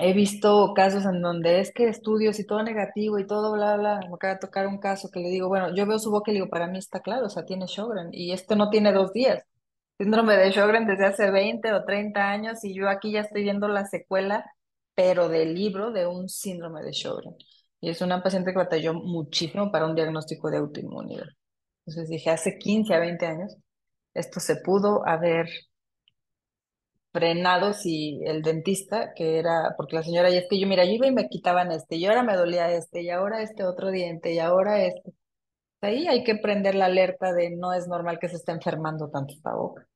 he visto casos en donde es que estudios y todo negativo y todo bla, bla, me acaba de tocar un caso que le digo, bueno, yo veo su boca y le digo, para mí está claro, o sea, tiene Sjogren y esto no tiene dos días. Síndrome de Sjogren desde hace 20 o 30 años y yo aquí ya estoy viendo la secuela, pero del libro de un síndrome de Sjogren. Y es una paciente que batalló muchísimo para un diagnóstico de autoinmunidad. Entonces dije, hace 15 a 20 años, esto se pudo haber frenados y el dentista, que era, porque la señora, y es que yo, mira, yo iba y me quitaban este, y ahora me dolía este, y ahora este otro diente, y ahora este. Ahí hay que prender la alerta de no es normal que se esté enfermando tanto esta boca.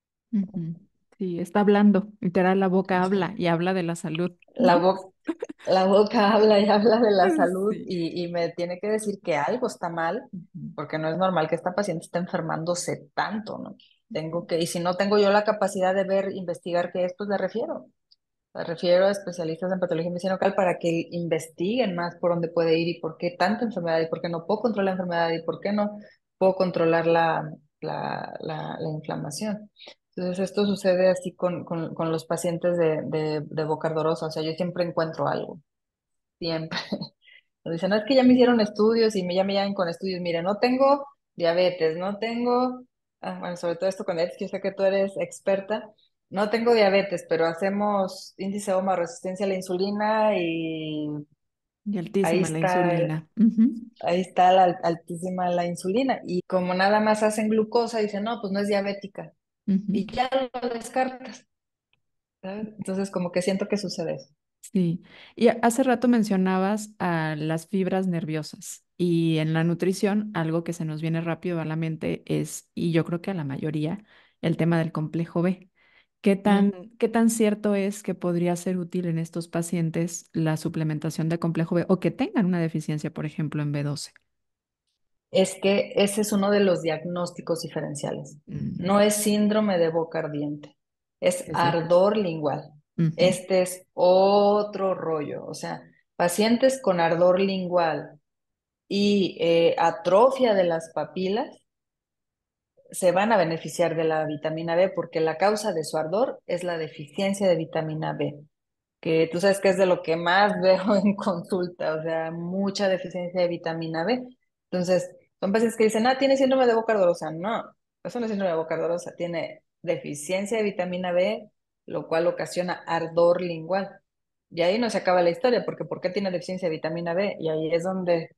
Sí, está hablando, literal, la boca habla y habla de la (laughs) salud. La boca, la boca habla y habla de la salud y, y, me tiene que decir que algo está mal, porque no es normal que esta paciente esté enfermándose tanto, ¿no? Tengo que, y si no tengo yo la capacidad de ver, investigar qué es, pues le refiero. Le refiero a especialistas en patología medicina local para que investiguen más por dónde puede ir y por qué tanta enfermedad y por qué no puedo controlar la enfermedad y por qué no puedo controlar la, la, la, inflamación. Entonces esto sucede así con, con, con los pacientes de, de, boca ardorosa, o sea, yo siempre encuentro algo, siempre. (laughs) Nos dicen, no, es que ya me hicieron estudios y me, ya me llaman con estudios, Mire, no tengo diabetes, no tengo Ah, bueno, sobre todo esto con diabetes, que yo sé que tú eres experta. No tengo diabetes, pero hacemos índice OMA, resistencia a la insulina y... Y altísima la insulina. Ahí está la altísima la insulina. Y como nada más hacen glucosa, dicen, no, pues no es diabética. Y ya lo descartas. Entonces, como que siento que sucede eso. Sí, y hace rato mencionabas a las fibras nerviosas y en la nutrición algo que se nos viene rápido a la mente es, y yo creo que a la mayoría, el tema del complejo B. ¿Qué tan, cierto es que podría ser útil en estos pacientes la suplementación de complejo B o que tengan una deficiencia, por ejemplo, en B12? Es que ese es uno de los diagnósticos diferenciales. Mm, no es síndrome de boca ardiente, es ardor lingual. Este es otro rollo, o sea, pacientes con ardor lingual y eh, atrofia de las papilas se van a beneficiar de la vitamina B porque la causa de su ardor es la deficiencia de vitamina B, que tú sabes que es de lo que más (laughs) veo en consulta, o sea, mucha deficiencia de vitamina B. Entonces, son pacientes que dicen, ah, tiene síndrome de boca ardorosa. No, eso no es síndrome de boca ardorosa, tiene deficiencia de vitamina B lo cual ocasiona ardor lingual. Y ahí no se acaba la historia, porque ¿por qué tiene deficiencia de vitamina B? Y ahí es donde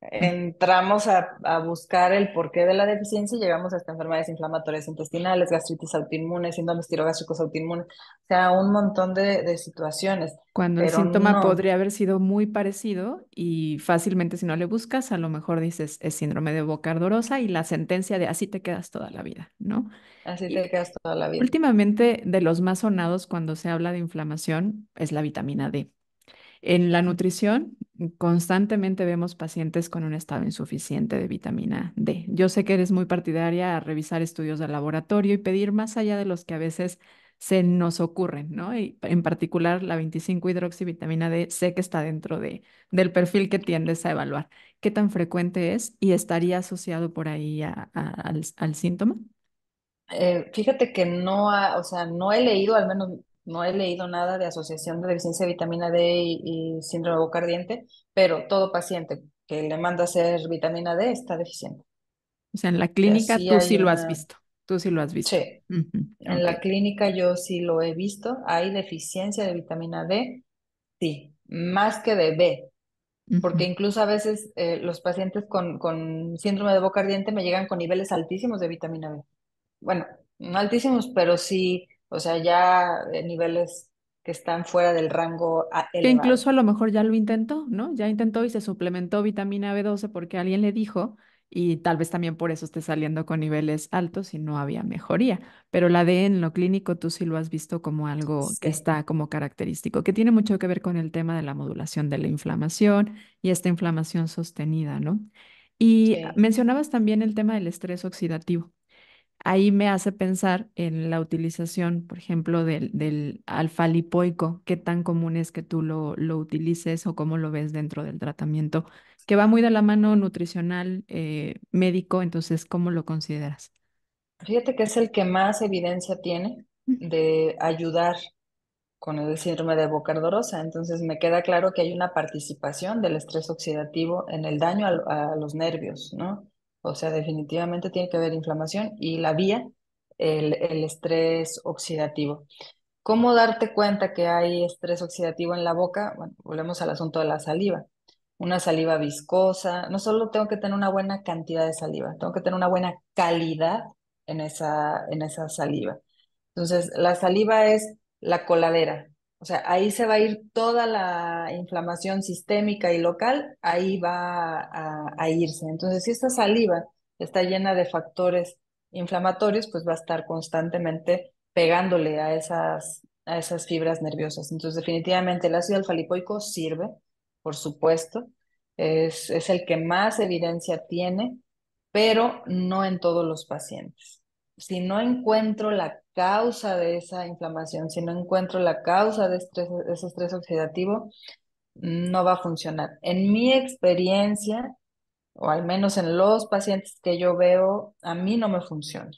entramos a, buscar el porqué de la deficiencia y llegamos estas enfermedades inflamatorias intestinales, gastritis autoinmune, síndromes tirogástricos autoinmune, o sea, un montón de, situaciones. Cuando el síntoma podría haber sido muy parecido y fácilmente si no le buscas, a lo mejor dices es síndrome de boca ardorosa y la sentencia de así te quedas toda la vida, ¿no? Así te quedas toda la vida. Últimamente, de los más sonados cuando se habla de inflamación es la vitamina D. En la nutrición, constantemente vemos pacientes con un estado insuficiente de vitamina D. Yo sé que eres muy partidaria a revisar estudios de laboratorio y pedir más allá de los que a veces se nos ocurren, ¿no? Y en particular la 25-hidroxivitamina D, sé que está dentro de, del perfil que tiendes a evaluar. ¿Qué tan frecuente es y estaría asociado por ahí al, síntoma? Eh, fíjate que no, o sea, no he leído, al menos no he leído nada de asociación de deficiencia de vitamina D y, de boca ardiente, pero todo paciente que le manda a hacer vitamina D está deficiente. O sea, en la clínica tú sí lo has visto. Tú sí lo has visto. En la clínica yo sí lo he visto. Hay deficiencia de vitamina D, sí, más que de B. Porque incluso a veces eh, los pacientes con, con síndrome de boca ardiente me llegan con niveles altísimos de vitamina B. Bueno, no altísimos, pero sí o sea, ya niveles que están fuera del rango elevado. Que incluso a lo mejor ya lo intentó, ¿no? Ya intentó y se suplementó vitamina B12 porque alguien le dijo y tal vez también por eso esté saliendo con niveles altos y no había mejoría. Pero la D en lo clínico tú sí lo has visto como algo que está como característico, que tiene mucho que ver con el tema de la modulación de la inflamación y esta inflamación sostenida, ¿no? Y mencionabas también el tema del estrés oxidativo ahí me hace pensar en la utilización, por ejemplo, del, del alfa lipoico, qué tan común es que tú lo, lo, utilices o cómo lo ves dentro del tratamiento, que va muy de la mano nutricional, eh, médico, entonces, ¿cómo lo consideras? Fíjate que es el que más evidencia tiene mm. de ayudar con el síndrome de boca ardorosa. Entonces me queda claro que hay una participación del estrés oxidativo en el daño a los nervios, ¿no? O sea, definitivamente tiene que haber inflamación y la vía, el, estrés oxidativo. ¿Cómo darte cuenta que hay estrés oxidativo en la boca? Bueno, volvemos al asunto de la saliva. Una saliva viscosa. No solo tengo que tener una buena cantidad de saliva, tengo que tener una buena calidad en esa, en esa saliva. Entonces, la saliva es la coladera, o sea, ahí se va a ir toda la inflamación sistémica y local, ahí va a, irse. Entonces, si esta saliva está llena de factores inflamatorios, pues va a estar constantemente pegándole a esas, a esas fibras nerviosas. Entonces, definitivamente el ácido alfa-lipoico sirve, por supuesto, es, es el que más evidencia tiene, pero no en todos los pacientes. Si no encuentro la causa de esa inflamación, si no encuentro la causa de estrés, ese estrés oxidativo, no va a funcionar. En mi experiencia, o al menos en los pacientes que yo veo, a mí no me funciona.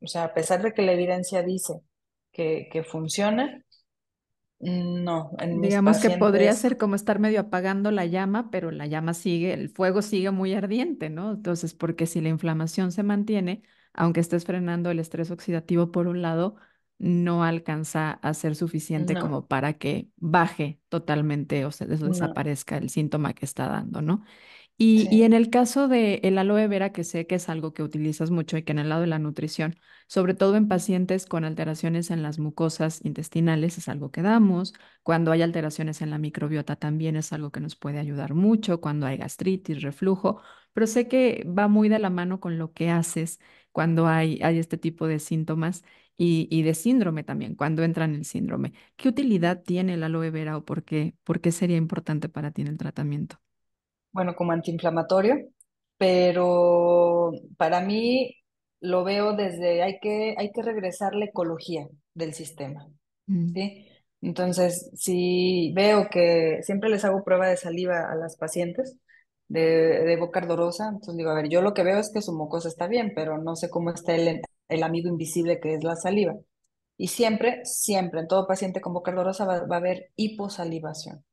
O sea, a pesar de que la evidencia dice que, que funciona, no. En Digamos que podría ser como estar medio apagando la llama, pero la llama sigue, el fuego sigue muy ardiente, ¿no? Entonces, porque si la inflamación se mantiene, aunque estés frenando el estrés oxidativo por un lado, no alcanza a ser suficiente como para que baje totalmente o se desaparezca el síntoma que está dando, ¿no? Y, en el caso del el aloe vera, que sé que es algo que utilizas mucho y que en el lado de la nutrición, sobre todo en pacientes con alteraciones en las mucosas intestinales, es algo que damos. Cuando hay alteraciones en la microbiota también es algo que nos puede ayudar mucho, cuando hay gastritis, reflujo, pero sé que va muy de la mano con lo que haces cuando hay, hay este tipo de síntomas y, y, de síndrome también, cuando entra en el síndrome. ¿Qué utilidad tiene el aloe vera o por qué, por qué sería importante para ti en el tratamiento? Bueno, como antiinflamatorio, pero para mí lo veo desde, hay que, hay que regresar la ecología del sistema, mm. ¿sí? Entonces, si veo que siempre les hago prueba de saliva a las pacientes, de, de boca ardorosa. Entonces digo, a ver, yo lo que veo es que su mucosa está bien, pero no sé cómo está el, el amigo invisible que es la saliva. Y siempre, siempre, en todo paciente con boca ardorosa va, a haber hiposalivación,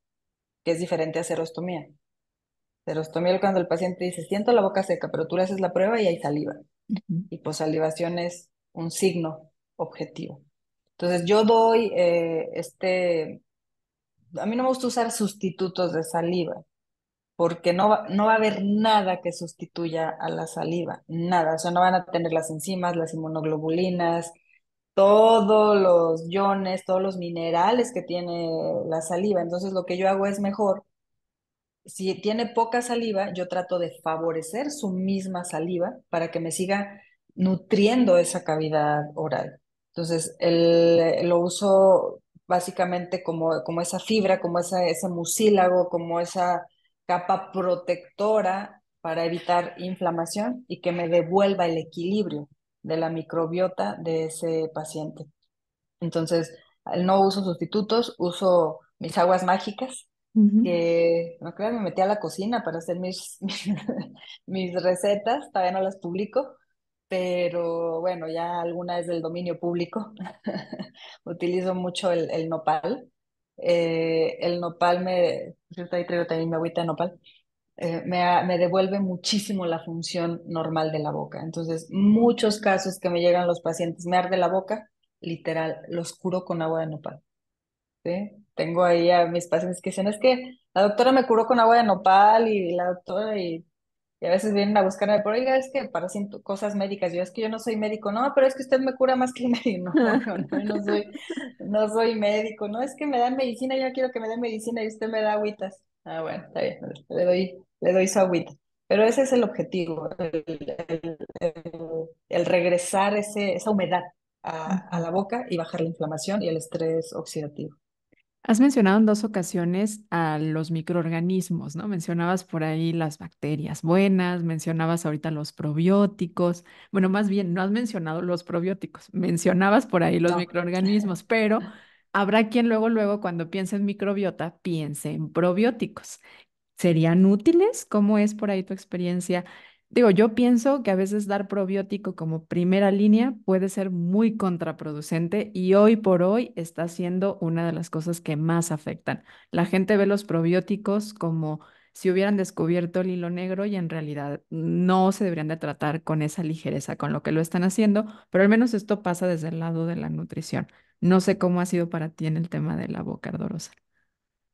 que es diferente a serostomía. Serostomía cuando el paciente dice, siento la boca seca, pero tú le haces la prueba y hay saliva. Hiposalivación es un signo objetivo. Entonces yo doy eh, este, a mí no me gusta usar sustitutos de saliva porque no va, no va a haber nada que sustituya a la saliva, nada, o sea, no van a tener las enzimas, las inmunoglobulinas, todos los iones, todos los minerales que tiene la saliva. Entonces, lo que yo hago es mejor. Si tiene poca saliva, yo trato de favorecer su misma saliva para que me siga nutriendo esa cavidad oral. Entonces, lo uso básicamente como, como esa fibra, como esa, ese mucílago, como esa, capa protectora para evitar inflamación y que me devuelva el equilibrio de la microbiota de ese paciente. Entonces, no uso sustitutos, uso mis aguas mágicas, que no me metí a la cocina para hacer (laughs) mis, mis, recetas, todavía no las publico, pero bueno, ya alguna es del dominio público. (laughs) Utilizo mucho el, el nopal, eh, el nopal me, cierto, ahí también nopal, eh, me, me, devuelve muchísimo la función normal de la boca. Entonces, muchos casos que me llegan los pacientes, me arde la boca, literal, los curo con agua de nopal. ¿Sí? Tengo ahí a mis pacientes que dicen, es que la doctora me curó con agua de nopal y la doctora y y a veces vienen a buscarme, pero oiga, es que siento cosas médicas. Yo es que yo no soy médico, no, pero es que usted me cura más que nadie (laughs) No, no, no, no soy, no soy médico, no, es que me dan medicina, yo quiero que me den medicina y usted me da agüitas. Ah, bueno, está bien, le doy, le doy su agüita. Pero ese es el objetivo, el, regresar ese, esa humedad a la boca y bajar la inflamación y el estrés oxidativo. Has mencionado en dos ocasiones a los microorganismos, ¿no? Mencionabas por ahí las bacterias buenas, mencionabas ahorita los probióticos. Bueno, más bien, no has mencionado los probióticos, mencionabas por ahí los microorganismos, pero habrá quien luego, luego, cuando piense en microbiota, piense en probióticos. ¿Serían útiles? ¿Cómo es por ahí tu experiencia Digo, yo pienso que a veces dar probiótico como primera línea puede ser muy contraproducente y hoy por hoy está siendo una de las cosas que más afectan. La gente ve los probióticos como si hubieran descubierto el hilo negro y en realidad no se deberían de tratar con esa ligereza con lo que lo están haciendo, pero al menos esto pasa desde el lado de la nutrición. No sé cómo ha sido para ti en el tema de la boca ardorosa.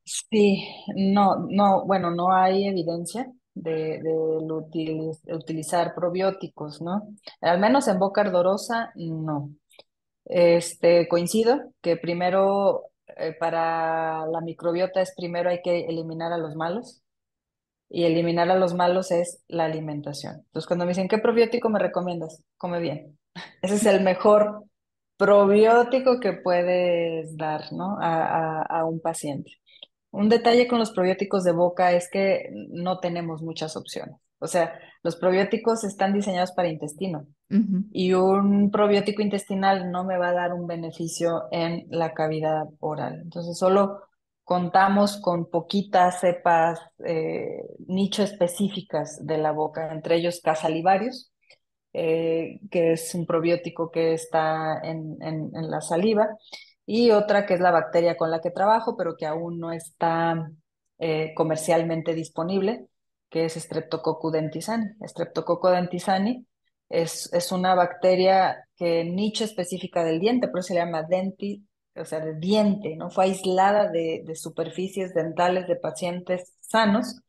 Sí, no, no, bueno, no hay evidencia de, utilizar probióticos, ¿no? Al menos en boca ardorosa, no. Este, coincido que primero eh, para la microbiota es primero hay que eliminar a los malos y eliminar a los malos es la alimentación. Entonces cuando me dicen, ¿qué probiótico me recomiendas? Come bien. (laughs) Ese es el mejor probiótico que puedes dar, ¿no? a un paciente. Un detalle con los probióticos de boca es que no tenemos muchas opciones. O sea, los probióticos están diseñados para intestino y un probiótico intestinal no me va a dar un beneficio en la cavidad oral. Entonces, solo contamos con poquitas cepas eh, nicho específicas de la boca, entre ellos K eh, que es un probiótico que está en la saliva, y otra que es la bacteria con la que trabajo, pero que aún no está eh, comercialmente disponible, que es Streptococcus dentisani. Streptococcus dentisani es, es, una bacteria que nicho específica del diente, por eso se llama denti, o sea, de diente, ¿no? Fue aislada de, superficies dentales de pacientes sanos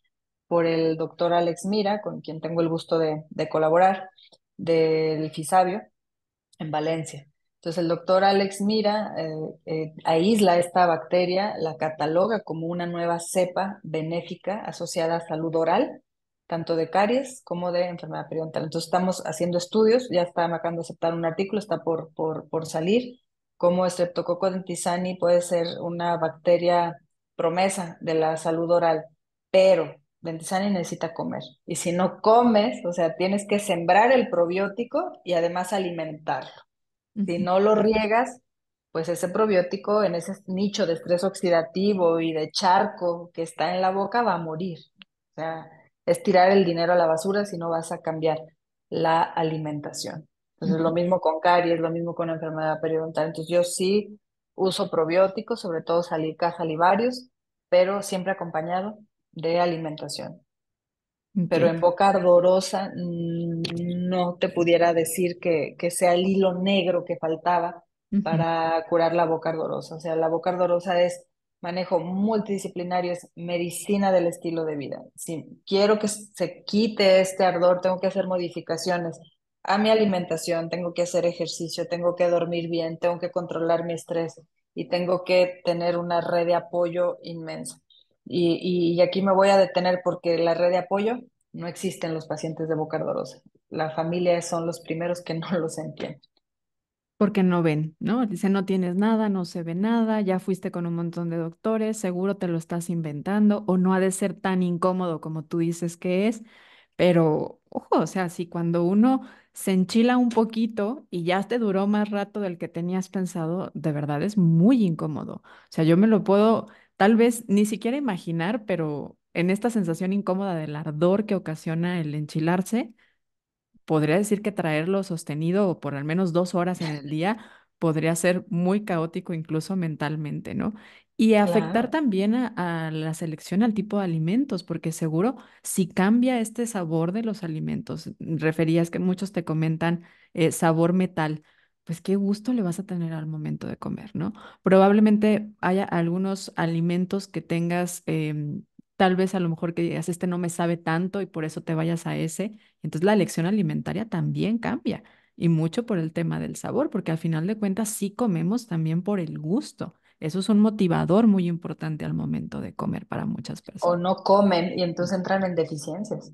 por el doctor Alex Mira, con quien tengo el gusto de, de colaborar, del Fisabio, en Valencia. Entonces el doctor Alex Mira eh, eh, aísla esta bacteria, la cataloga como una nueva cepa benéfica asociada a salud oral, tanto de caries como de enfermedad periodontal. Entonces estamos haciendo estudios, ya está, marcando aceptar un artículo, está por, por, por salir, cómo Streptococcus dentisani puede ser una bacteria promesa de la salud oral, pero dentisani necesita comer. Y si no comes, o sea, tienes que sembrar el probiótico y además alimentarlo. Si no lo riegas, pues ese probiótico en ese nicho de estrés oxidativo y de charco que está en la boca va a morir. O sea, es tirar el dinero a la basura si no vas a cambiar la alimentación. Entonces, lo mismo con caries, lo mismo con enfermedad periodontal. Entonces, yo sí uso probióticos, sobre todo salicas salivarios, pero siempre acompañado de alimentación. Pero en Boca Ardorosa no te pudiera decir que, sea el hilo negro que faltaba para curar la boca ardorosa. O sea, la boca ardorosa es manejo multidisciplinario, es medicina del estilo de vida. Si quiero que se quite este ardor, tengo que hacer modificaciones a mi alimentación, tengo que hacer ejercicio, tengo que dormir bien, tengo que controlar mi estrés y tengo que tener una red de apoyo inmensa. Y, aquí me voy a detener porque la red de apoyo no existe en los pacientes de boca dolorosa. La familia son los primeros que no (laughs) los entienden. Porque no ven, ¿no? Dicen, no tienes nada, no se ve nada, ya fuiste con un montón de doctores, seguro te lo estás inventando o no ha de ser tan incómodo como tú dices que es. Pero, ojo, o sea, si cuando uno se enchila un poquito y ya te duró más rato del que tenías pensado, de verdad es muy incómodo. O sea, yo me lo puedo tal vez ni siquiera imaginar, pero en esta sensación incómoda del ardor que ocasiona el enchilarse, podría decir que traerlo sostenido por al menos dos horas en el día podría ser muy caótico incluso mentalmente, ¿no? Y afectar también a, la selección al tipo de alimentos, porque seguro si cambia este sabor de los alimentos, referías que muchos te comentan eh, sabor metal, pues qué gusto le vas a tener al momento de comer, ¿no? Probablemente haya algunos alimentos que tengas, em, tal vez a lo mejor que digas, este no me sabe tanto y por eso te vayas a ese. Entonces la elección alimentaria también cambia y mucho por el tema del sabor, porque al final de cuentas sí comemos también por el gusto. Eso es un motivador muy importante al momento de comer para muchas personas. O no comen y entonces entran en deficiencias.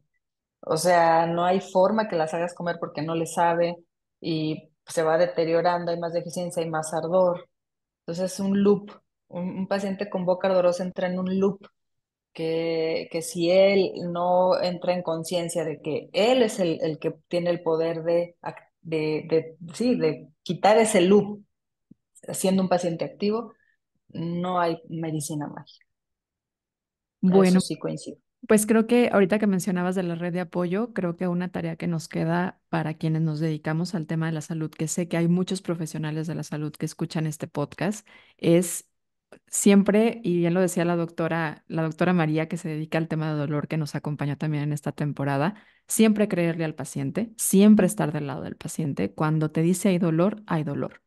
O sea, no hay forma que las hagas comer porque no les sabe y pues, se va deteriorando, hay más deficiencia, hay más ardor. Entonces es un loop. Un, paciente con boca ardorosa entra en un loop que, que si él no entra en conciencia de que él es el, el, que tiene el poder de, de, de, de quitar ese loop siendo un paciente activo, no hay medicina mágica. Bueno, sí coincido. Pues creo que ahorita que mencionabas de la red de apoyo, creo que una tarea que nos queda para quienes nos dedicamos al tema de la salud, que sé que hay muchos profesionales de la salud que escuchan este podcast, es siempre, y bien lo decía la doctora, la doctora María, que se dedica al tema de dolor, que nos acompañó también en esta temporada, siempre creerle al paciente, siempre estar del lado del paciente. Cuando te dice hay dolor, hay dolor.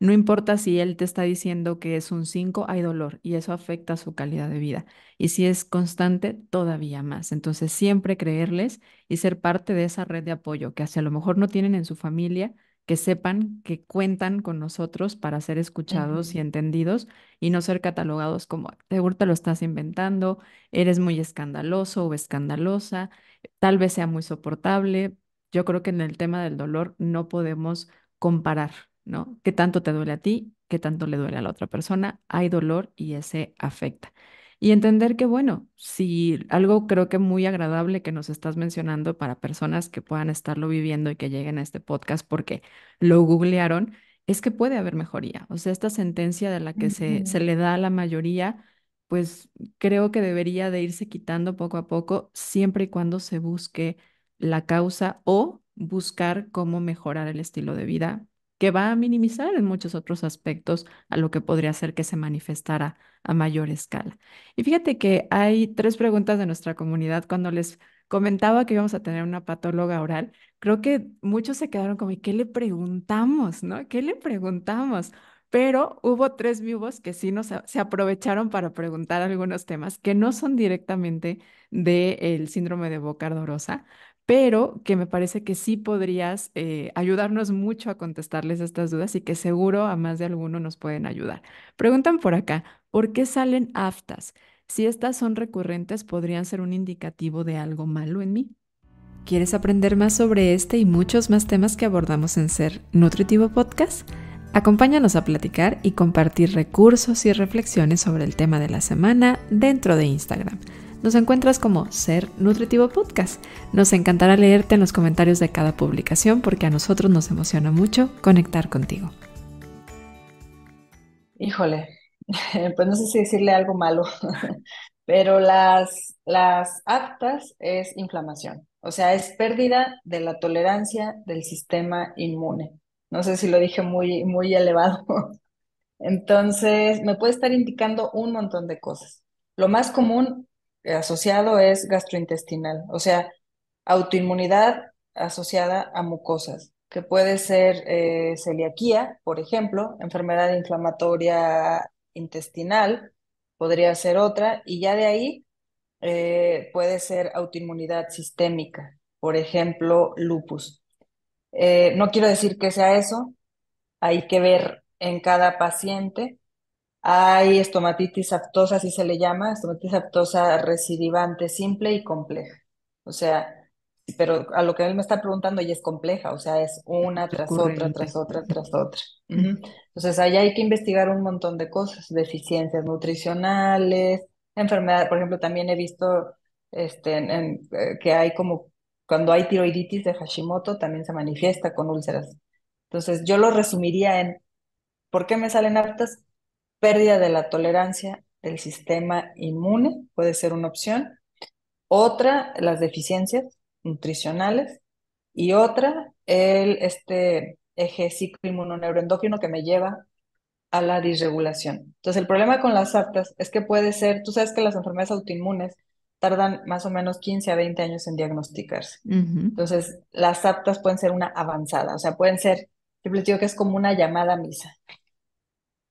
No importa si él te está diciendo que es un 5, hay dolor y eso afecta su calidad de vida. Y si es constante, todavía más. Entonces, siempre creerles y ser parte de esa red de apoyo que a lo mejor no tienen en su familia, que sepan que cuentan con nosotros para ser escuchados y entendidos y no ser catalogados como, seguro te lo estás inventando, eres muy escandaloso o escandalosa, tal vez sea muy soportable. Yo creo que en el tema del dolor no podemos comparar, ¿no? ¿Qué tanto te duele a ti? ¿Qué tanto le duele a la otra persona? Hay dolor y ese afecta. Y entender que, bueno, si algo creo que muy agradable que nos estás mencionando para personas que puedan estarlo viviendo y que lleguen a este podcast porque lo googlearon, es que puede haber mejoría. O sea, esta sentencia de la que se, se le da a la mayoría, pues creo que debería de irse quitando poco a poco, siempre y cuando se busque la causa o buscar cómo mejorar el estilo de vida que va a minimizar en muchos otros aspectos a lo que podría ser que se manifestara a mayor escala. Y fíjate que hay tres preguntas de nuestra comunidad cuando les comentaba que íbamos a tener una patóloga oral, creo que muchos se quedaron como, ¿y qué le preguntamos? ¿No? ¿Qué le preguntamos? Pero hubo tres vivos que sí nos, se aprovecharon para preguntar algunos temas que no son directamente del síndrome de boca ardorosa, pero que me parece que sí podrías eh, ayudarnos mucho a contestarles estas dudas y que seguro a más de alguno nos pueden ayudar. Preguntan por acá, ¿por qué salen aftas? Si estas son recurrentes, ¿podrían ser un indicativo de algo malo en mí? ¿Quieres aprender más sobre este y muchos más temas que abordamos en Ser Nutritivo Podcast? Acompáñanos a platicar y compartir recursos y reflexiones sobre el tema de la semana dentro de Instagram nos encuentras como Ser Nutritivo Podcast. Nos encantará leerte en los comentarios de cada publicación porque a nosotros nos emociona mucho conectar contigo. Híjole, (laughs) pues no sé si decirle algo malo, (laughs) pero las, las aptas es inflamación, o sea, es pérdida de la tolerancia del sistema inmune. No sé si lo dije muy, muy elevado. (laughs) Entonces, me puede estar indicando un montón de cosas. Lo más común asociado es gastrointestinal, o sea, autoinmunidad asociada a mucosas, que puede ser eh, celiaquía, por ejemplo, enfermedad inflamatoria intestinal, podría ser otra, y ya de ahí eh, puede ser autoinmunidad sistémica, por ejemplo, lupus. Eh, no quiero decir que sea eso, hay que ver en cada paciente, hay estomatitis aptosa, así se le llama, estomatitis aptosa recidivante, simple y compleja. O sea, pero a lo que él me está preguntando y es compleja, o sea, es una tras otra, tras otra, tras otra. Entonces, ahí hay que investigar un montón de cosas, deficiencias nutricionales, enfermedad, por ejemplo, también he visto este, eh, que hay como, cuando hay tiroiditis de Hashimoto, también se manifiesta con úlceras. Entonces, yo lo resumiría en, ¿por qué me salen aptas? pérdida de la tolerancia del sistema inmune, puede ser una opción. Otra, las deficiencias nutricionales. Y otra, el, este eje inmunoneuroendógeno que me lleva a la disregulación. Entonces, el problema con las aptas es que puede ser, tú sabes que las enfermedades autoinmunes tardan más o menos 15 a 20 años en diagnosticarse. Entonces, las aptas pueden ser una avanzada, o sea, pueden ser, yo les digo que es como una llamada a misa.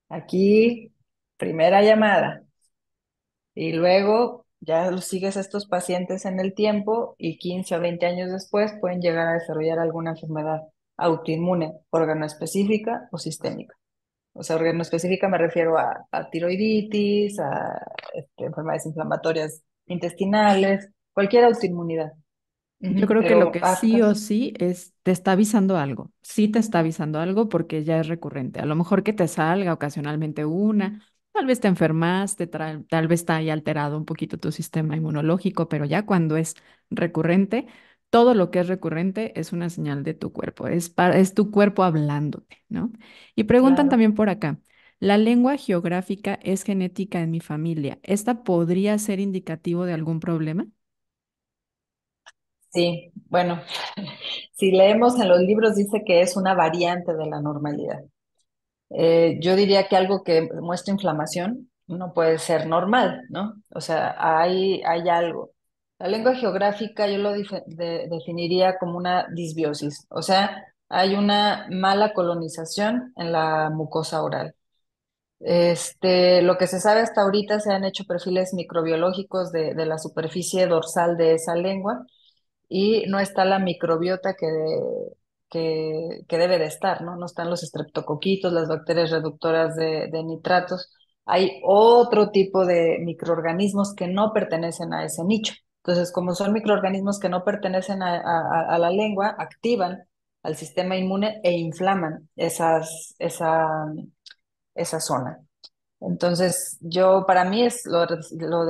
Aquí, primera llamada. Y luego ya los sigues a estos pacientes en el tiempo y 15 o 20 años después pueden llegar a desarrollar alguna enfermedad autoinmune, órgano específica o sistémica. O sea, órgano específica me refiero a, a tiroiditis, a este, enfermedades inflamatorias intestinales, cualquier autoinmunidad. Yo creo que lo que sí o sí es, te está avisando algo, sí te está avisando algo porque ya es recurrente. A lo mejor que te salga ocasionalmente una, tal vez te enfermaste, tal vez está haya alterado un poquito tu sistema inmunológico, pero ya cuando es recurrente, todo lo que es recurrente es una señal de tu cuerpo, es, es tu cuerpo hablándote, ¿no? Y preguntan también por acá, ¿la lengua geográfica es genética en mi familia? ¿Esta podría ser indicativo de algún problema? Sí, bueno, (laughs) si leemos en los libros dice que es una variante de la normalidad. Eh, yo diría que algo que muestra inflamación no puede ser normal, ¿no? O sea, hay, hay algo. La lengua geográfica yo lo definiría como una disbiosis, o sea, hay una mala colonización en la mucosa oral. Este, lo que se sabe hasta ahorita se han hecho perfiles microbiológicos de, de la superficie dorsal de esa lengua y no está la microbiota que, que, debe de estar, ¿no? No están los estreptocoquitos, las bacterias reductoras de, nitratos. Hay otro tipo de microorganismos que no pertenecen a ese nicho. Entonces, como son microorganismos que no pertenecen a, la lengua, activan al sistema inmune e inflaman esa zona. Entonces, yo para mí es lo, lo,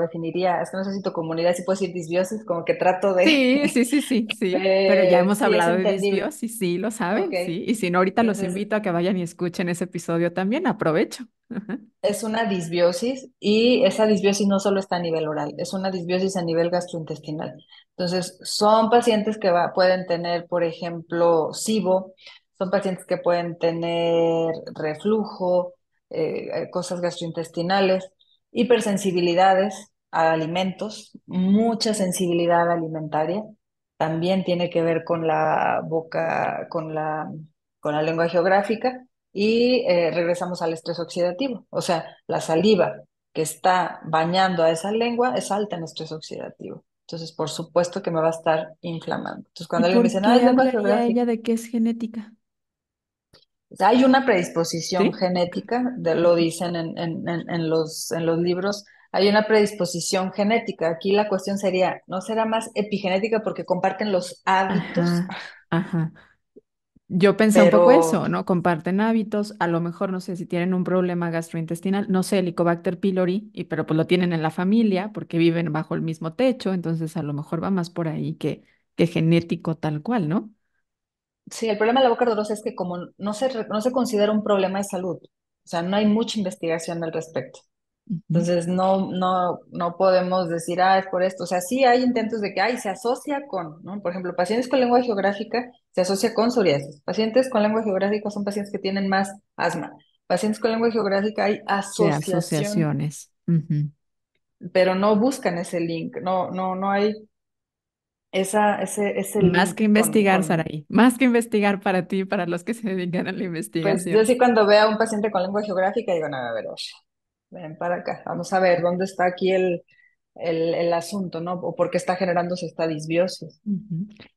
definiría, es que no sé si tu comunidad, si puedo decir disbiosis, como que trato de... Sí, sí, sí, sí, (laughs) sí. pero ya hemos hablado de disbiosis, sí, lo saben, sí. Y si no, ahorita los invito a que vayan y escuchen ese episodio también, aprovecho. Es una disbiosis y esa disbiosis no solo está a nivel oral, es una disbiosis a nivel gastrointestinal. Entonces, son pacientes que pueden tener, por ejemplo, SIBO, son pacientes que pueden tener reflujo, eh, cosas gastrointestinales, hipersensibilidades a alimentos, mucha sensibilidad alimentaria, también tiene que ver con la boca, con la, con la lengua geográfica, y eh, regresamos al estrés oxidativo, o sea, la saliva que está bañando a esa lengua es alta en estrés oxidativo. Entonces, por supuesto que me va a estar inflamando. Entonces, cuando alguien ella de que es genética? hay una predisposición genética, lo dicen en, en, los, en los libros, hay una predisposición genética. Aquí la cuestión sería, ¿no será más epigenética porque comparten los hábitos? Ajá. Yo pensé un poco eso, ¿no? Comparten hábitos, a lo mejor, no sé, si tienen un problema gastrointestinal, no sé, Helicobacter pylori, y, pero pues lo tienen en la familia porque viven bajo el mismo techo, entonces a lo mejor va más por ahí que, que genético tal cual, ¿no? Sí, el problema de la boca ardorosa es que como no se, no se considera un problema de salud, o sea, no hay mucha investigación al respecto. Entonces, no, no, no podemos decir, ah, es por esto. O sea, sí hay intentos de que, ay, se asocia con, ¿no? Por ejemplo, pacientes con lengua geográfica se asocia con psoriasis. Pacientes con lengua geográfica son pacientes que tienen más asma. Pacientes con lengua geográfica hay asociaciones. Pero no buscan ese link, no, no, no hay esa, ese, ese más que investigar, Saraí. más que investigar para ti, y para los que se dedican a la pues, investigación. Pues yo sí cuando veo a un paciente con lengua geográfica digo, no, a ver, ven para acá, vamos a ver dónde está aquí el, el, asunto, ¿no? O por qué está generándose esta disbiosis.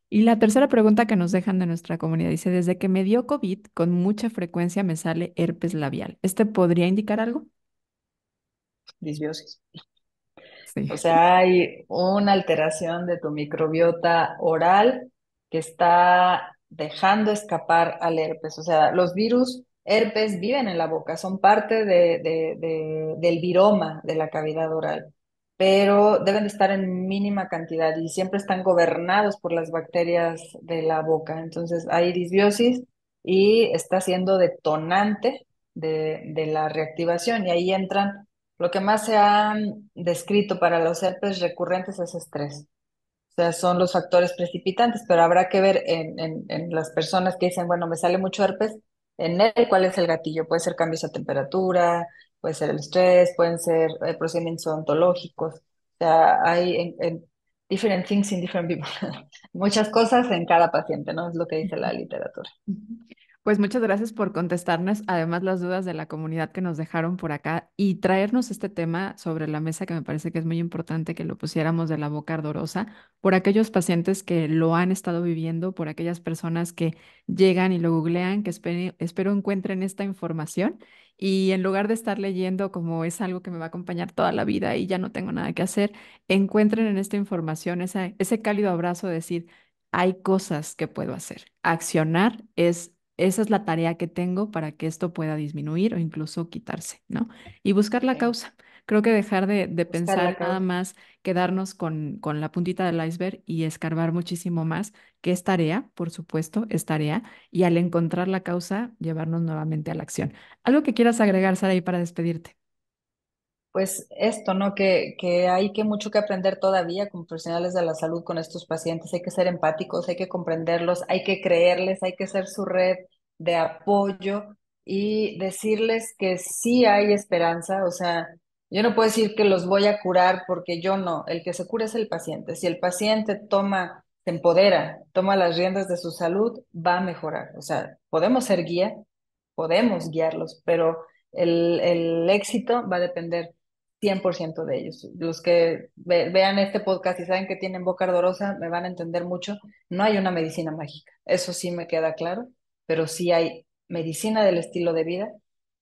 Y la tercera pregunta que nos dejan de nuestra comunidad dice, desde que me dio COVID, con mucha frecuencia me sale herpes labial. ¿Este podría indicar algo? Disbiosis. O sea, hay una alteración de tu microbiota oral que está dejando escapar al herpes. O sea, los virus herpes viven en la boca, son parte de, del viroma de la cavidad oral, pero deben de estar en mínima cantidad y siempre están gobernados por las bacterias de la boca. Entonces hay disbiosis y está siendo detonante de, la reactivación y ahí entran lo que más se ha descrito para los herpes recurrentes es estrés. O sea, son los factores precipitantes, pero habrá que ver en, en, las personas que dicen, bueno, me sale mucho herpes, en él cuál es el gatillo. Puede ser cambios de temperatura, puede ser el estrés, pueden ser eh, procedimientos odontológicos. O sea, hay en, en different things in different people. (laughs) Muchas cosas en cada paciente, ¿no? Es lo que dice la literatura. Pues muchas gracias por contestarnos, además las dudas de la comunidad que nos dejaron por acá y traernos este tema sobre la mesa que me parece que es muy importante que lo pusiéramos de la boca ardorosa por aquellos pacientes que lo han estado viviendo, por aquellas personas que llegan y lo googlean, que espero, encuentren esta información y en lugar de estar leyendo como es algo que me va a acompañar toda la vida y ya no tengo nada que hacer, encuentren en esta información ese ese cálido abrazo de decir, hay cosas que puedo hacer. Accionar es esa es la tarea que tengo para que esto pueda disminuir o incluso quitarse, ¿no? Y buscar la causa. Creo que dejar de, pensar nada más, quedarnos con, con la puntita del iceberg y escarbar muchísimo más, que es tarea, por supuesto, es tarea, y al encontrar la causa, llevarnos nuevamente a la acción. ¿Algo que quieras agregar, Sara, para despedirte? pues esto, ¿no? Que, hay que mucho que aprender todavía como profesionales de la salud con estos pacientes. Hay que ser empáticos, hay que comprenderlos, hay que creerles, hay que ser su red de apoyo y decirles que sí hay esperanza. O sea, yo no puedo decir que los voy a curar porque yo no. El que se cura es el paciente. Si el paciente toma, se empodera, toma las riendas de su salud, va a mejorar. O sea, podemos ser guía, podemos guiarlos, pero el éxito va a depender 100% de ellos. Los que vean este podcast y saben que tienen boca ardorosa, me van a entender mucho. No hay una medicina mágica, eso sí me queda claro, pero sí hay medicina del estilo de vida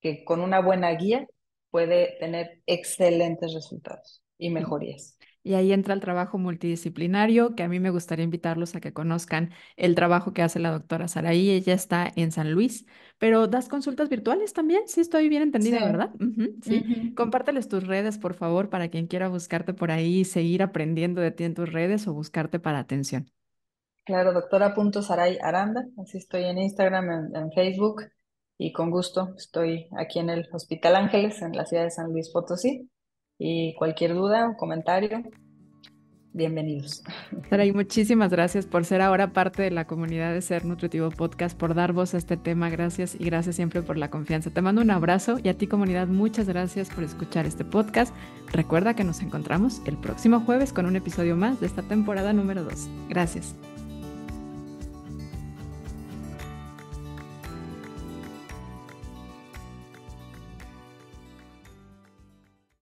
que con una buena guía puede tener excelentes resultados y mejorías. Y ahí entra el trabajo multidisciplinario, que a mí me gustaría invitarlos a que conozcan el trabajo que hace la doctora Saraí. Ella está en San Luis, pero das consultas virtuales también, sí estoy bien entendida, ¿verdad? sí. Compárteles tus redes, por favor, para quien quiera buscarte por ahí y seguir aprendiendo de ti en tus redes o buscarte para atención. Claro, doctora.saray Aranda, así estoy en Instagram, en Facebook y con gusto estoy aquí en el Hospital Ángeles, en la ciudad de San Luis Potosí y cualquier duda o comentario, bienvenidos. y muchísimas gracias por ser ahora parte de la comunidad de Ser Nutritivo Podcast, por dar voz a este tema. Gracias y gracias siempre por la confianza. Te mando un abrazo y a ti comunidad, muchas gracias por escuchar este podcast. Recuerda que nos encontramos el próximo jueves con un episodio más de esta temporada número 2. Gracias.